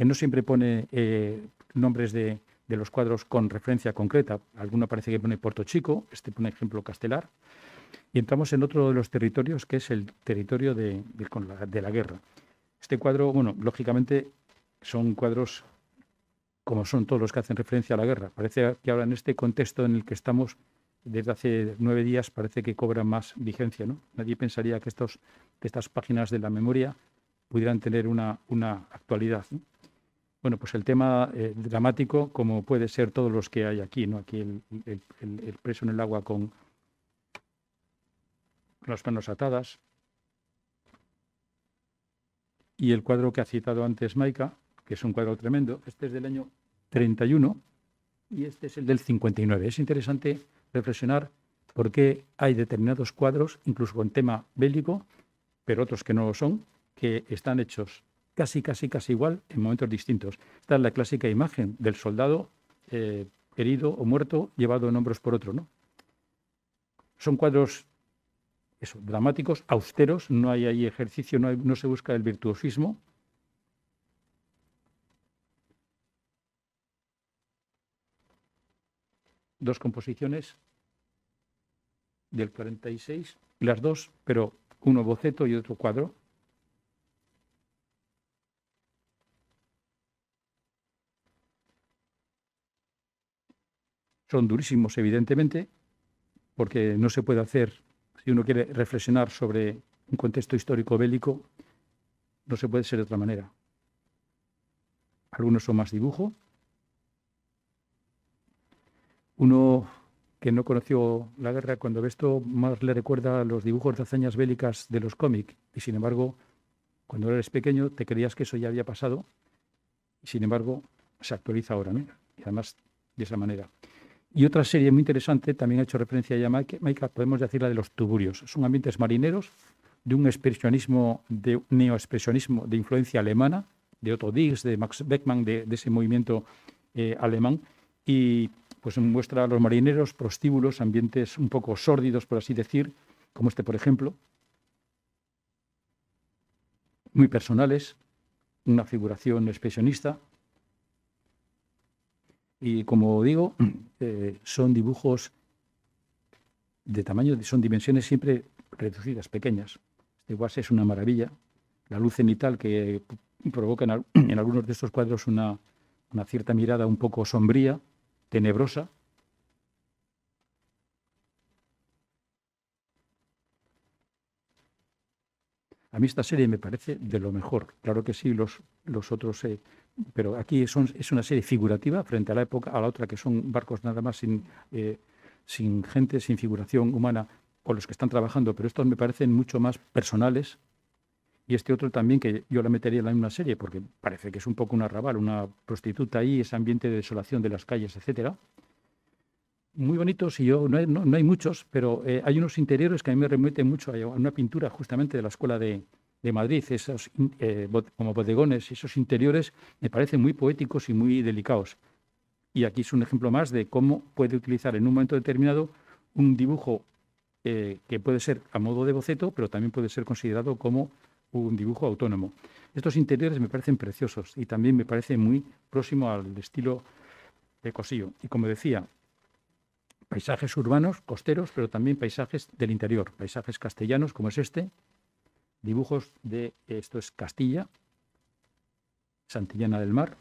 Speaker 1: que no siempre pone eh, nombres de, los cuadros con referencia concreta. Alguno parece que pone Puerto Chico, este pone ejemplo Castelar. Y entramos en otro de los territorios, que es el territorio de, la, guerra. Este cuadro, bueno, lógicamente son cuadros como son todos los que hacen referencia a la guerra. Parece que ahora en este contexto en el que estamos, desde hace nueve días, parece que cobra más vigencia. ¿no? Nadie pensaría que, estos, estas páginas de la memoria pudieran tener una, una actualidad. Bueno, pues el tema eh, dramático, como puede ser todos los que hay aquí, ¿no? Aquí el, el, preso en el agua con las manos atadas. Y el cuadro que ha citado antes Maika, que es un cuadro tremendo, este es del año 31 y este es el del 59. Es interesante reflexionar por qué hay determinados cuadros, incluso con tema bélico, pero otros que no lo son, que están hechos casi, casi, casi igual en momentos distintos. Está la clásica imagen del soldado eh, herido o muerto llevado en hombros por otro. ¿no? Son cuadros dramáticos, austeros, no hay ahí ejercicio, no, no se busca el virtuosismo. Dos composiciones del 46, las dos, pero uno boceto y otro cuadro. son durísimos, evidentemente, porque no se puede hacer, si uno quiere reflexionar sobre un contexto histórico bélico, no se puede ser de otra manera. Algunos son más dibujo. Uno que no conoció la guerra, cuando ve esto, más le recuerda a los dibujos de hazañas bélicas de los cómics. Y sin embargo, cuando eres pequeño, te creías que eso ya había pasado. Y sin embargo, se actualiza ahora, ¿no? Y además de esa manera. Y otra serie muy interesante, también ha hecho referencia ya Maika, podemos decir la de los tuburios. Son ambientes marineros de un expresionismo, de neoexpresionismo de influencia alemana, de Otto Dix, de Max Beckmann, de, ese movimiento eh, alemán. Y pues muestra a los marineros, prostíbulos, ambientes un poco sórdidos, por así decir, como este, por ejemplo, muy personales, una figuración expresionista. Y como digo, eh, son dibujos de tamaño, son dimensiones siempre reducidas, pequeñas. Este guase es una maravilla. La luz cenital que provoca en, algunos de estos cuadros una, cierta mirada un poco sombría, tenebrosa, A mí esta serie me parece de lo mejor. Claro que sí, los, los otros eh, pero aquí es una serie figurativa frente a la época, a la otra que son barcos nada más sin, eh, sin gente, sin figuración humana con los que están trabajando, pero estos me parecen mucho más personales. Y este otro también, que yo la metería en la misma serie, porque parece que es un poco un arrabal, una prostituta ahí, ese ambiente de desolación de las calles, etcétera. Muy bonitos, y yo no hay, no, hay muchos, pero eh, hay unos interiores que a mí me remiten mucho a una pintura justamente de la escuela de, de Madrid, esos eh, como bodegones, esos interiores, me parecen muy poéticos y muy delicados. Y aquí es un ejemplo más de cómo puede utilizar en un momento determinado un dibujo eh, que puede ser a modo de boceto, pero también puede ser considerado como un dibujo autónomo. Estos interiores me parecen preciosos y también me parece muy próximo al estilo de Cosillo. Y como decía, paisajes urbanos, costeros, pero también paisajes del interior, paisajes castellanos como es este, dibujos de, esto es Castilla, Santillana del Mar.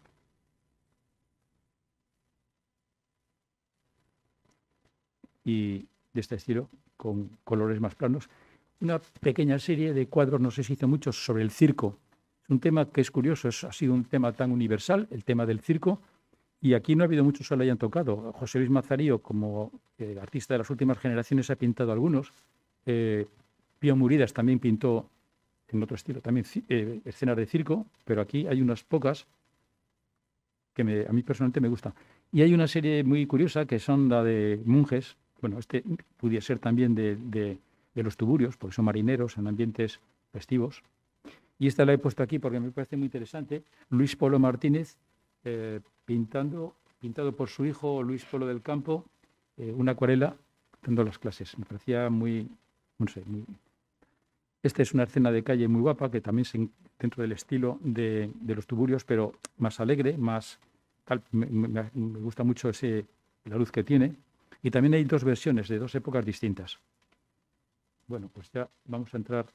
Speaker 1: Y de este estilo, con colores más planos. Una pequeña serie de cuadros, no sé si hizo mucho, sobre el circo. Es un tema que es curioso, ha sido un tema tan universal, el tema del circo, y aquí no ha habido muchos que lo hayan tocado. José Luis Mazarío, como eh, artista de las últimas generaciones, ha pintado algunos. Eh, Pío Muridas también pintó en otro estilo. También eh, escenas de circo, pero aquí hay unas pocas que a mí personalmente me gustan. Y hay una serie muy curiosa que son la de monjes. Bueno, este pudiera ser también de, los tuburios, porque son marineros en ambientes festivos. Y esta la he puesto aquí porque me parece muy interesante. Luis Polo Martínez eh, pintando, pintado por su hijo Luis Polo del Campo, eh, una acuarela dando las clases. Me parecía muy, no sé, muy, esta es una escena de calle muy guapa, que también se, dentro del estilo de, los tuburios, pero más alegre, más Me, gusta mucho ese, la luz que tiene. Y también hay dos versiones de dos épocas distintas. Bueno, pues ya vamos a entrar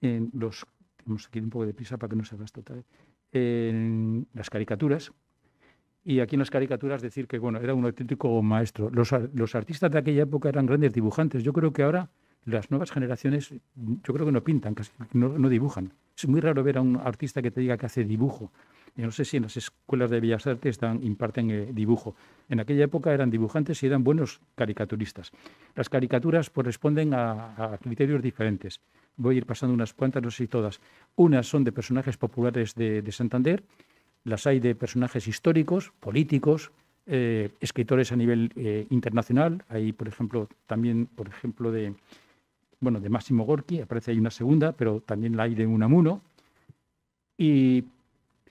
Speaker 1: en los. Vamos aquí un poco de prisa para que no se haga total. En las caricaturas. Y aquí en las caricaturas decir que bueno, era un auténtico maestro. los artistas de aquella época eran grandes dibujantes. Yo creo que ahora las nuevas generaciones yo creo que no pintan, casi no, dibujan. Es muy raro ver a un artista que te diga que hace dibujo. Yo no sé si en las escuelas de Bellas Artes imparten eh, dibujo. En aquella época eran dibujantes y eran buenos caricaturistas. Las caricaturas corresponden a, criterios diferentes. Voy a ir pasando unas cuantas, no sé si todas. Unas son de personajes populares de, Santander, las hay de personajes históricos, políticos, eh, escritores a nivel eh, internacional. Hay, por ejemplo, también, por ejemplo, de, bueno, de Máximo Gorki, aparece ahí una segunda, pero también la hay de Unamuno. Y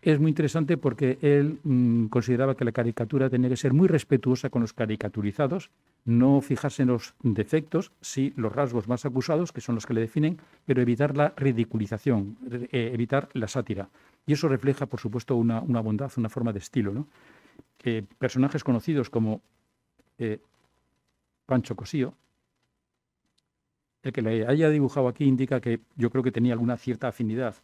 Speaker 1: es muy interesante porque él mm, consideraba que la caricatura tenía que ser muy respetuosa con los caricaturizados, no fijarse en los defectos, sí los rasgos más acusados, que son los que le definen, pero evitar la ridiculización, eh, evitar la sátira. Y eso refleja, por supuesto, una, bondad, una forma de estilo. ¿no? Eh, personajes conocidos como eh, Pancho Cosío, el que le haya dibujado aquí indica que yo creo que tenía alguna cierta afinidad.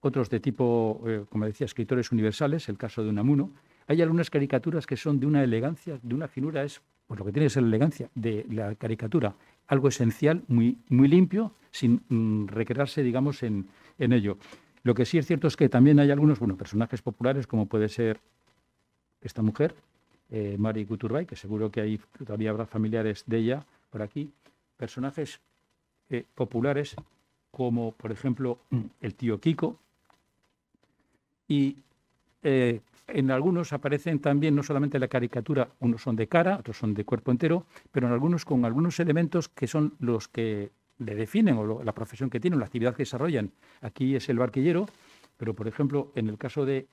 Speaker 1: Otros de tipo, eh, como decía, escritores universales, el caso de Unamuno. Hay algunas caricaturas que son de una elegancia, de una finura, es pues lo que tiene es la elegancia de la caricatura. Algo esencial, muy, muy limpio, sin mm, recrearse, digamos, en, ello. Lo que sí es cierto es que también hay algunos bueno, personajes populares, como puede ser esta mujer, eh, Mari Guturbay, que seguro que ahí todavía habrá familiares de ella por aquí. Personajes eh, populares, como por ejemplo el tío Kiko, y eh, en algunos aparecen también no solamente la caricatura, unos son de cara, otros son de cuerpo entero, pero en algunos con algunos elementos que son los que le definen o la profesión que tienen, la actividad que desarrollan. Aquí es el barquillero, pero por ejemplo en el caso de,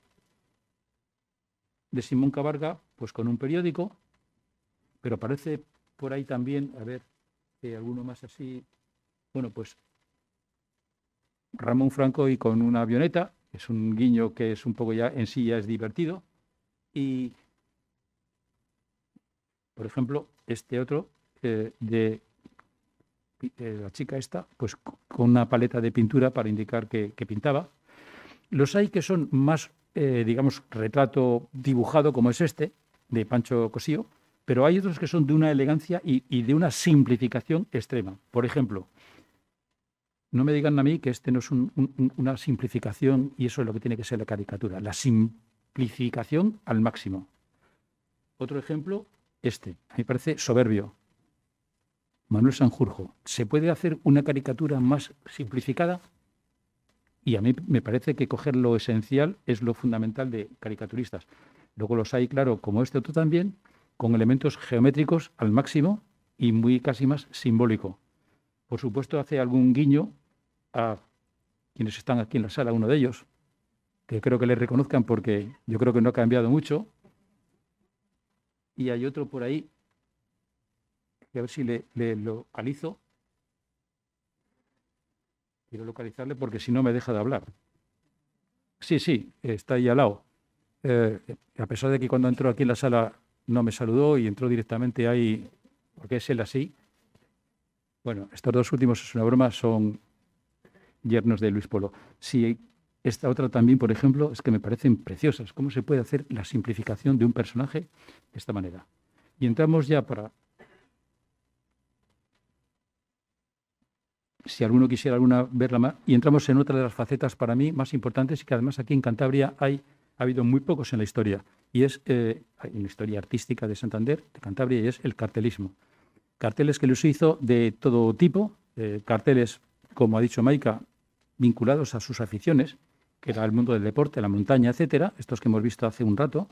Speaker 1: de Simón Cabarga, pues con un periódico, pero aparece por ahí también, a ver, eh, alguno más así, bueno, pues Ramón Franco y con una avioneta, es un guiño que es un poco ya en sí ya es divertido. Y, por ejemplo, este otro eh, de eh, la chica esta, pues con una paleta de pintura para indicar que, pintaba. Los hay que son más, eh, digamos, retrato dibujado, como es este, de Pancho Cosío, pero hay otros que son de una elegancia y de una simplificación extrema. Por ejemplo, no me digan a mí que este no es una simplificación y eso es lo que tiene que ser la caricatura, la simplificación al máximo. Otro ejemplo, este, a mí me parece soberbio. Manuel Sanjurjo, ¿se puede hacer una caricatura más simplificada? Y a mí me parece que coger lo esencial es lo fundamental de caricaturistas. Luego los hay, claro, como este otro también, con elementos geométricos al máximo y muy casi más simbólico. Por supuesto, hace algún guiño a quienes están aquí en la sala, uno de ellos, que creo que le reconozcan porque yo creo que no ha cambiado mucho. Y hay otro por ahí, que a ver si le, localizo. Quiero localizarle porque si no me deja de hablar. Sí, sí, está ahí al lado. Eh, a pesar de que cuando entró aquí en la sala no me saludó y entró directamente ahí, porque es él así. Bueno, estos dos últimos, es una broma, son yernos de Luis Polo. Si esta otra también, por ejemplo, es que me parecen preciosas. ¿Cómo se puede hacer la simplificación de un personaje de esta manera? Y entramos ya para... Si alguno quisiera alguna verla más, y entramos en otra de las facetas para mí más importantes y que además aquí en Cantabria hay, ha habido muy pocos en la historia, y es eh, en la historia artística de Santander, de Cantabria, y es el cartelismo. Carteles que Luis hizo de todo tipo, eh, carteles, como ha dicho Maika vinculados a sus aficiones, que era el mundo del deporte, la montaña, etcétera, estos que hemos visto hace un rato.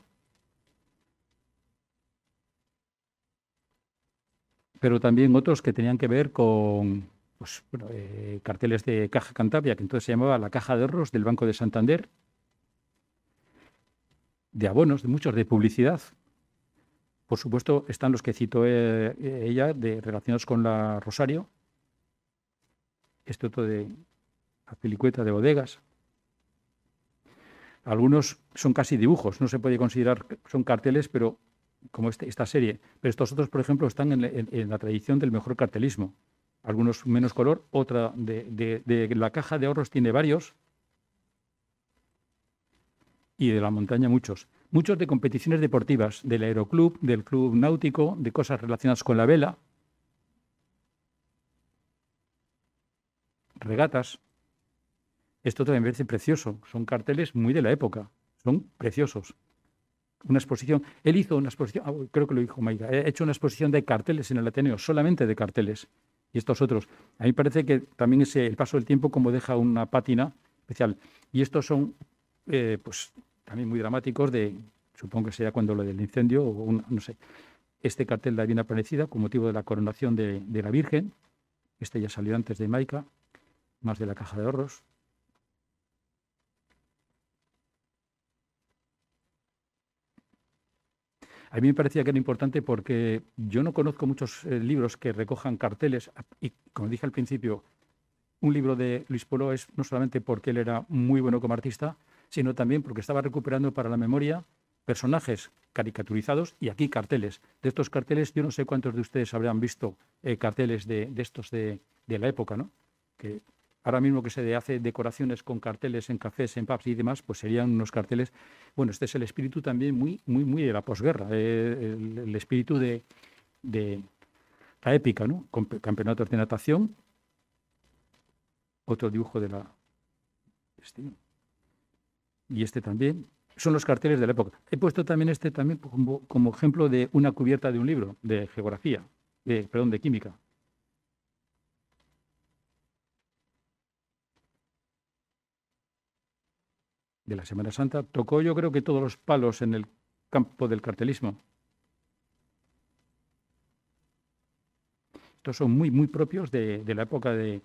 Speaker 1: Pero también otros que tenían que ver con pues, eh, carteles de Caja Cantabria, que entonces se llamaba la Caja de Ahorros del Banco de Santander, de abonos, de muchos, de publicidad. Por supuesto, están los que citó eh, ella, de, relacionados con la Rosario. Este otro de la filicueta de bodegas. Algunos son casi dibujos, no se puede considerar, son carteles, pero como este, esta serie. Pero estos otros, por ejemplo, están en, la tradición del mejor cartelismo. Algunos menos color, otra de la caja de ahorros tiene varios y de la montaña muchos. Muchos de competiciones deportivas, del aeroclub, del club náutico, de cosas relacionadas con la vela, regatas, esto también me parece precioso. Son carteles muy de la época. Son preciosos. Una exposición. Él hizo una exposición, ah, creo que lo dijo Maica, eh, ha hecho una exposición de carteles en el Ateneo, solamente de carteles. Y estos otros. A mí parece que también ese, el paso del tiempo como deja una pátina especial. Y estos son, eh, pues, también muy dramáticos de, supongo que sea cuando lo del incendio o no sé. Este cartel de la bien aparecida con motivo de la coronación de, de la Virgen. Este ya salió antes de Maica, más de la caja de ahorros. A mí me parecía que era importante porque yo no conozco muchos eh, libros que recojan carteles y, como dije al principio, un libro de Luis Polo es no solamente porque él era muy bueno como artista, sino también porque estaba recuperando para la memoria personajes caricaturizados y aquí carteles. De estos carteles, yo no sé cuántos de ustedes habrán visto eh, carteles de, estos de, la época, ¿no? ahora mismo que se hace decoraciones con carteles en cafés, en pubs y demás, pues serían unos carteles. Bueno, este es el espíritu también muy, muy, muy de la posguerra, eh, el, espíritu de, la épica, ¿no? Campeonatos de natación. Otro dibujo de la. Este, y este también. Son los carteles de la época. He puesto también este también como, como ejemplo de una cubierta de un libro de geografía, de, perdón, de química. de la Semana Santa, tocó yo creo que todos los palos en el campo del cartelismo. Estos son muy, muy propios de, la época de,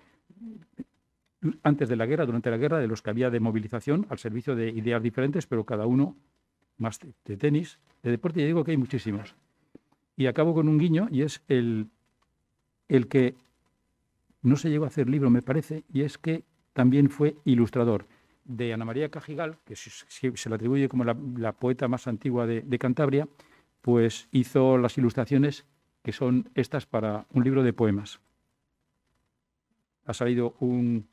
Speaker 1: antes de la guerra, durante la guerra, de los que había de movilización al servicio de ideas diferentes, pero cada uno más de, tenis, de deporte, y digo que hay muchísimos. Y acabo con un guiño, y es el, el que no se llegó a hacer libro, me parece, y es que también fue ilustrador de Ana María Cajigal, que se le atribuye como la, poeta más antigua de, Cantabria, pues hizo las ilustraciones que son estas para un libro de poemas. Ha salido un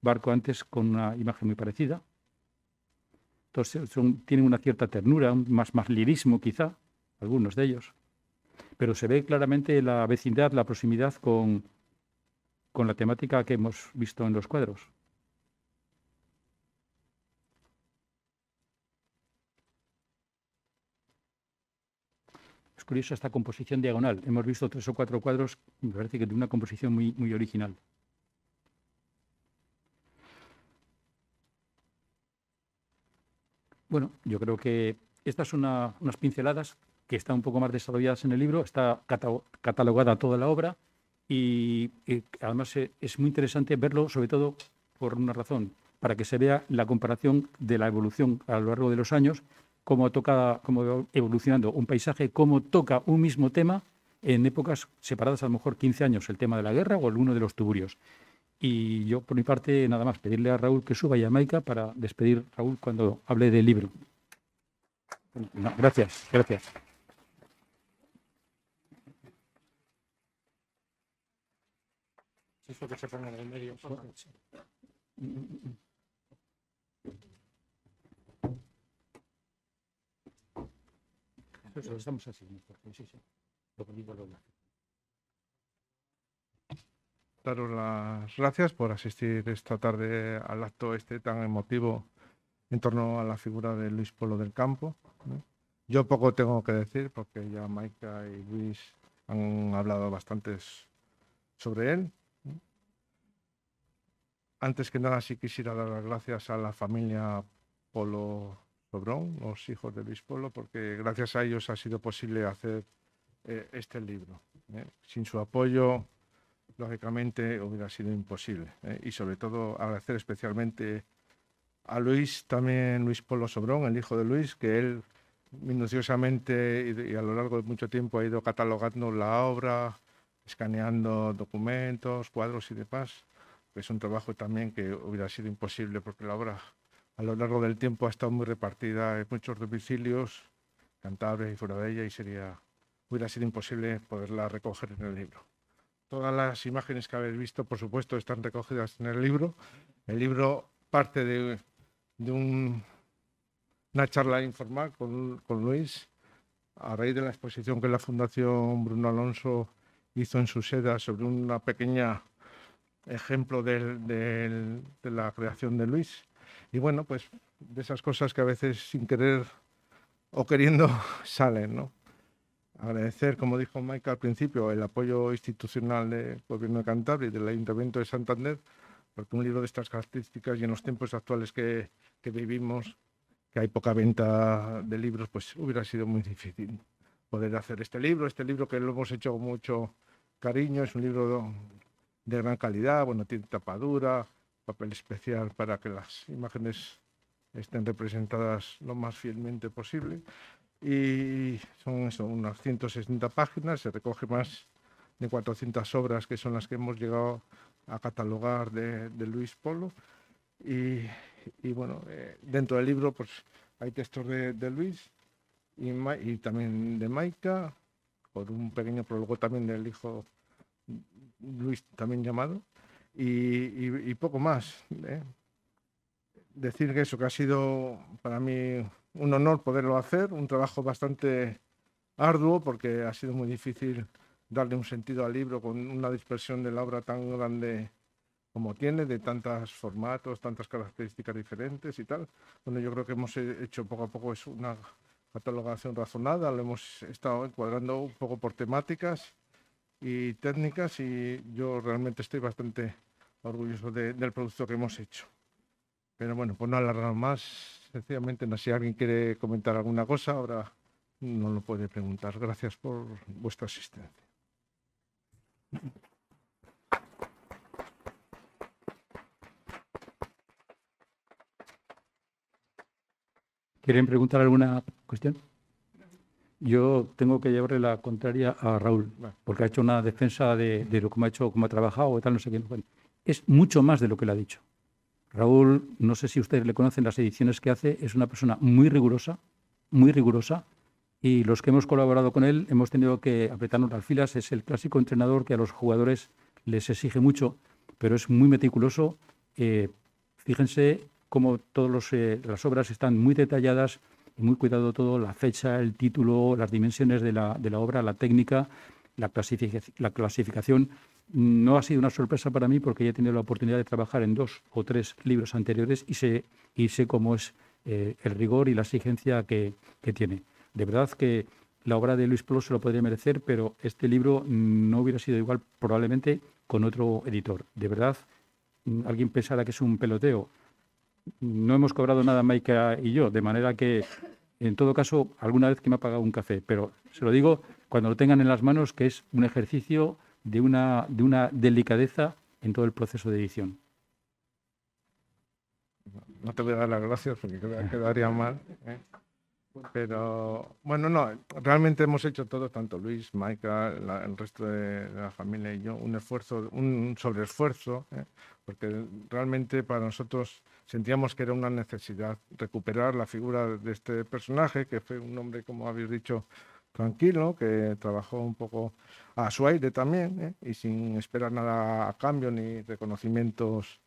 Speaker 1: barco antes con una imagen muy parecida. Entonces tienen una cierta ternura, más, más lirismo quizá, algunos de ellos. Pero se ve claramente la vecindad, la proximidad con la temática que hemos visto en los cuadros. Es esta composición diagonal. Hemos visto tres o cuatro cuadros, me parece que de una composición muy, muy original. Bueno, yo creo que estas son unas pinceladas que están un poco más desarrolladas en el libro, está catalogada toda la obra y además eh, es muy interesante verlo, sobre todo por una razón, para que se vea la comparación de la evolución a lo largo de los años cómo toca, cómo evolucionando un paisaje, cómo toca un mismo tema en épocas separadas, a lo mejor 15 años, el tema de la guerra o el uno de los tuburios. Y yo, por mi parte, nada más, pedirle a Raúl que suba a Jamaica para despedir Raúl cuando hable del libro. gracias, gracias. estamos así, sí, sí. Lo lo
Speaker 3: Daros las gracias por asistir esta tarde al acto este tan emotivo en torno a la figura de Luis Polo del Campo. Yo poco tengo que decir porque ya Maika y Luis han hablado bastantes sobre él. Antes que nada, sí quisiera dar las gracias a la familia Polo Sobrón, los hijos de Luis Polo, porque gracias a ellos ha sido posible hacer eh, este libro. ¿eh? Sin su apoyo, lógicamente, hubiera sido imposible. ¿eh? Y sobre todo agradecer especialmente a Luis, también Luis Polo Sobrón, el hijo de Luis, que él minuciosamente y, y a lo largo de mucho tiempo ha ido catalogando la obra, escaneando documentos, cuadros y demás. Es un trabajo también que hubiera sido imposible porque la obra a lo largo del tiempo ha estado muy repartida en muchos domicilios, cantables y fuera de ella, y sería, hubiera sido imposible poderla recoger en el libro. Todas las imágenes que habéis visto, por supuesto, están recogidas en el libro. El libro parte de, una charla informal con, Luis, a raíz de la exposición que la Fundación Bruno Alonso hizo en su seda sobre una pequeña ejemplo de la creación de Luis y bueno, pues de esas cosas que a veces sin querer o queriendo salen, ¿no? Agradecer, como dijo Mike al principio, el apoyo institucional del Gobierno de Cantabria y del Ayuntamiento de Santander, porque un libro de estas características y en los tiempos actuales que, que vivimos, que hay poca venta de libros, pues hubiera sido muy difícil poder hacer este libro. Este libro que lo hemos hecho con mucho cariño, es un libro de gran calidad, bueno, tiene tapadura, papel especial para que las imágenes estén representadas lo más fielmente posible. Y son unas 160 páginas, se recoge más de 400 obras que son las que hemos llegado a catalogar de, Luis Polo. Y, bueno, eh, dentro del libro pues, hay textos de, Luis y, y también de Maika, por un pequeño prólogo también del hijo Luis, también llamado y, poco más. ¿eh? Decir que eso, que ha sido para mí un honor poderlo hacer, un trabajo bastante arduo porque ha sido muy difícil darle un sentido al libro con una dispersión de la obra tan grande como tiene, de tantos formatos, tantas características diferentes y tal. Bueno, yo creo que hemos hecho poco a poco es una catalogación razonada, lo hemos estado encuadrando un poco por temáticas y técnicas y yo realmente estoy bastante orgulloso del producto que hemos hecho. Pero bueno, pues no alargar más. Sencillamente, no, si alguien quiere comentar alguna cosa, ahora no lo puede preguntar. Gracias por vuestra asistencia.
Speaker 1: ¿Quieren preguntar alguna cuestión? Yo tengo que llevarle la contraria a Raúl, porque ha hecho una defensa de, lo que me ha hecho, cómo ha trabajado, tal, no sé qué es mucho más de lo que le ha dicho. Raúl, no sé si ustedes le conocen las ediciones que hace, es una persona muy rigurosa, muy rigurosa, y los que hemos colaborado con él hemos tenido que apretarnos las filas. Es el clásico entrenador que a los jugadores les exige mucho, pero es muy meticuloso. Eh, fíjense cómo todas eh, las obras están muy detalladas y muy cuidado todo, la fecha, el título, las dimensiones de la, obra, la técnica, la clasificación no ha sido una sorpresa para mí porque ya he tenido la oportunidad de trabajar en dos o tres libros anteriores y sé, sé cómo es eh, el rigor y la exigencia que, tiene. De verdad que la obra de Luis Polo se lo podría merecer, pero este libro no hubiera sido igual probablemente con otro editor. De verdad, alguien pensará que es un peloteo. No hemos cobrado nada Maika y yo, de manera que, en todo caso, alguna vez que me ha pagado un café, pero se lo digo cuando lo tengan en las manos, que es un ejercicio de una, de una delicadeza en todo el proceso de edición.
Speaker 3: No te voy a dar las gracias porque quedaría mal. ¿eh? Pero bueno, no, realmente hemos hecho todos, tanto Luis, Maika, el resto de, la familia y yo, un esfuerzo, un sobreesfuerzo, ¿eh? porque realmente para nosotros sentíamos que era una necesidad recuperar la figura de este personaje, que fue un hombre, como habéis dicho, tranquilo, que trabajó un poco a su aire también ¿eh? y sin esperar nada a cambio ni reconocimientos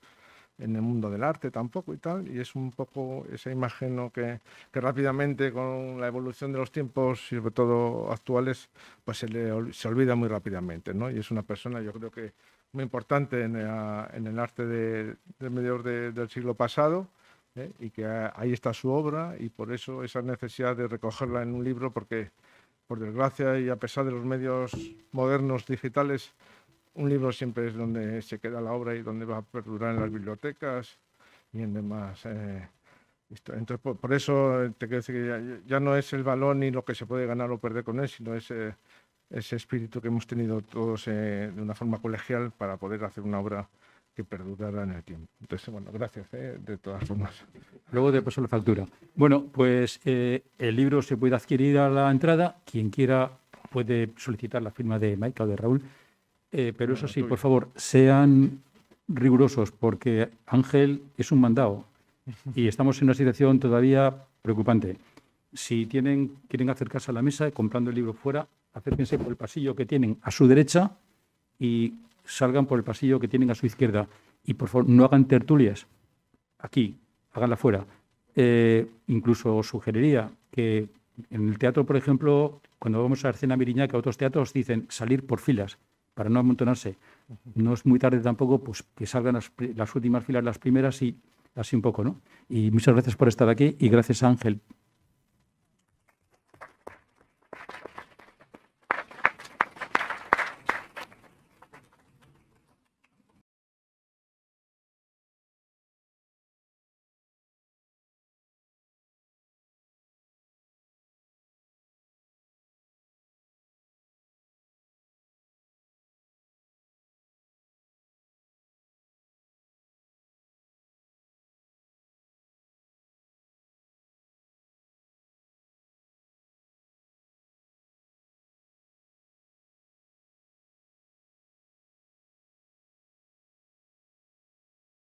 Speaker 3: en el mundo del arte tampoco y tal. Y es un poco esa imagen ¿no? que, que, rápidamente con la evolución de los tiempos y sobre todo actuales, pues se, se olvida muy rápidamente. ¿no? Y es una persona, yo creo que muy importante en, el arte del medio del siglo pasado. ¿eh? y que ahí está su obra y por eso esa necesidad de recogerla en un libro porque por desgracia y a pesar de los medios modernos digitales, un libro siempre es donde se queda la obra y donde va a perdurar en las bibliotecas y en demás. Eh, entonces, por, eso eh, te quiero decir que ya, no es el balón ni lo que se puede ganar o perder con él, sino ese, ese espíritu que hemos tenido todos eh, de una forma colegial para poder hacer una obra que el tiempo. Entonces, bueno, gracias, ¿eh? de todas formas.
Speaker 1: Luego te paso la factura. Bueno, pues eh, el libro se puede adquirir a la entrada. Quien quiera puede solicitar la firma de Michael o de Raúl. Eh, pero eso sí, por favor, sean rigurosos, porque Ángel es un mandado y estamos en una situación todavía preocupante. Si tienen, quieren acercarse a la mesa comprando el libro fuera, acérquense por el pasillo que tienen a su derecha y salgan por el pasillo que tienen a su izquierda y por favor no hagan tertulias aquí, háganla fuera. Eh, incluso sugeriría que en el teatro, por ejemplo, cuando vamos a escena que a otros teatros dicen salir por filas para no amontonarse. No es muy tarde tampoco, pues que salgan las, últimas filas, las primeras y así un poco, ¿no? Y muchas gracias por estar aquí y gracias Ángel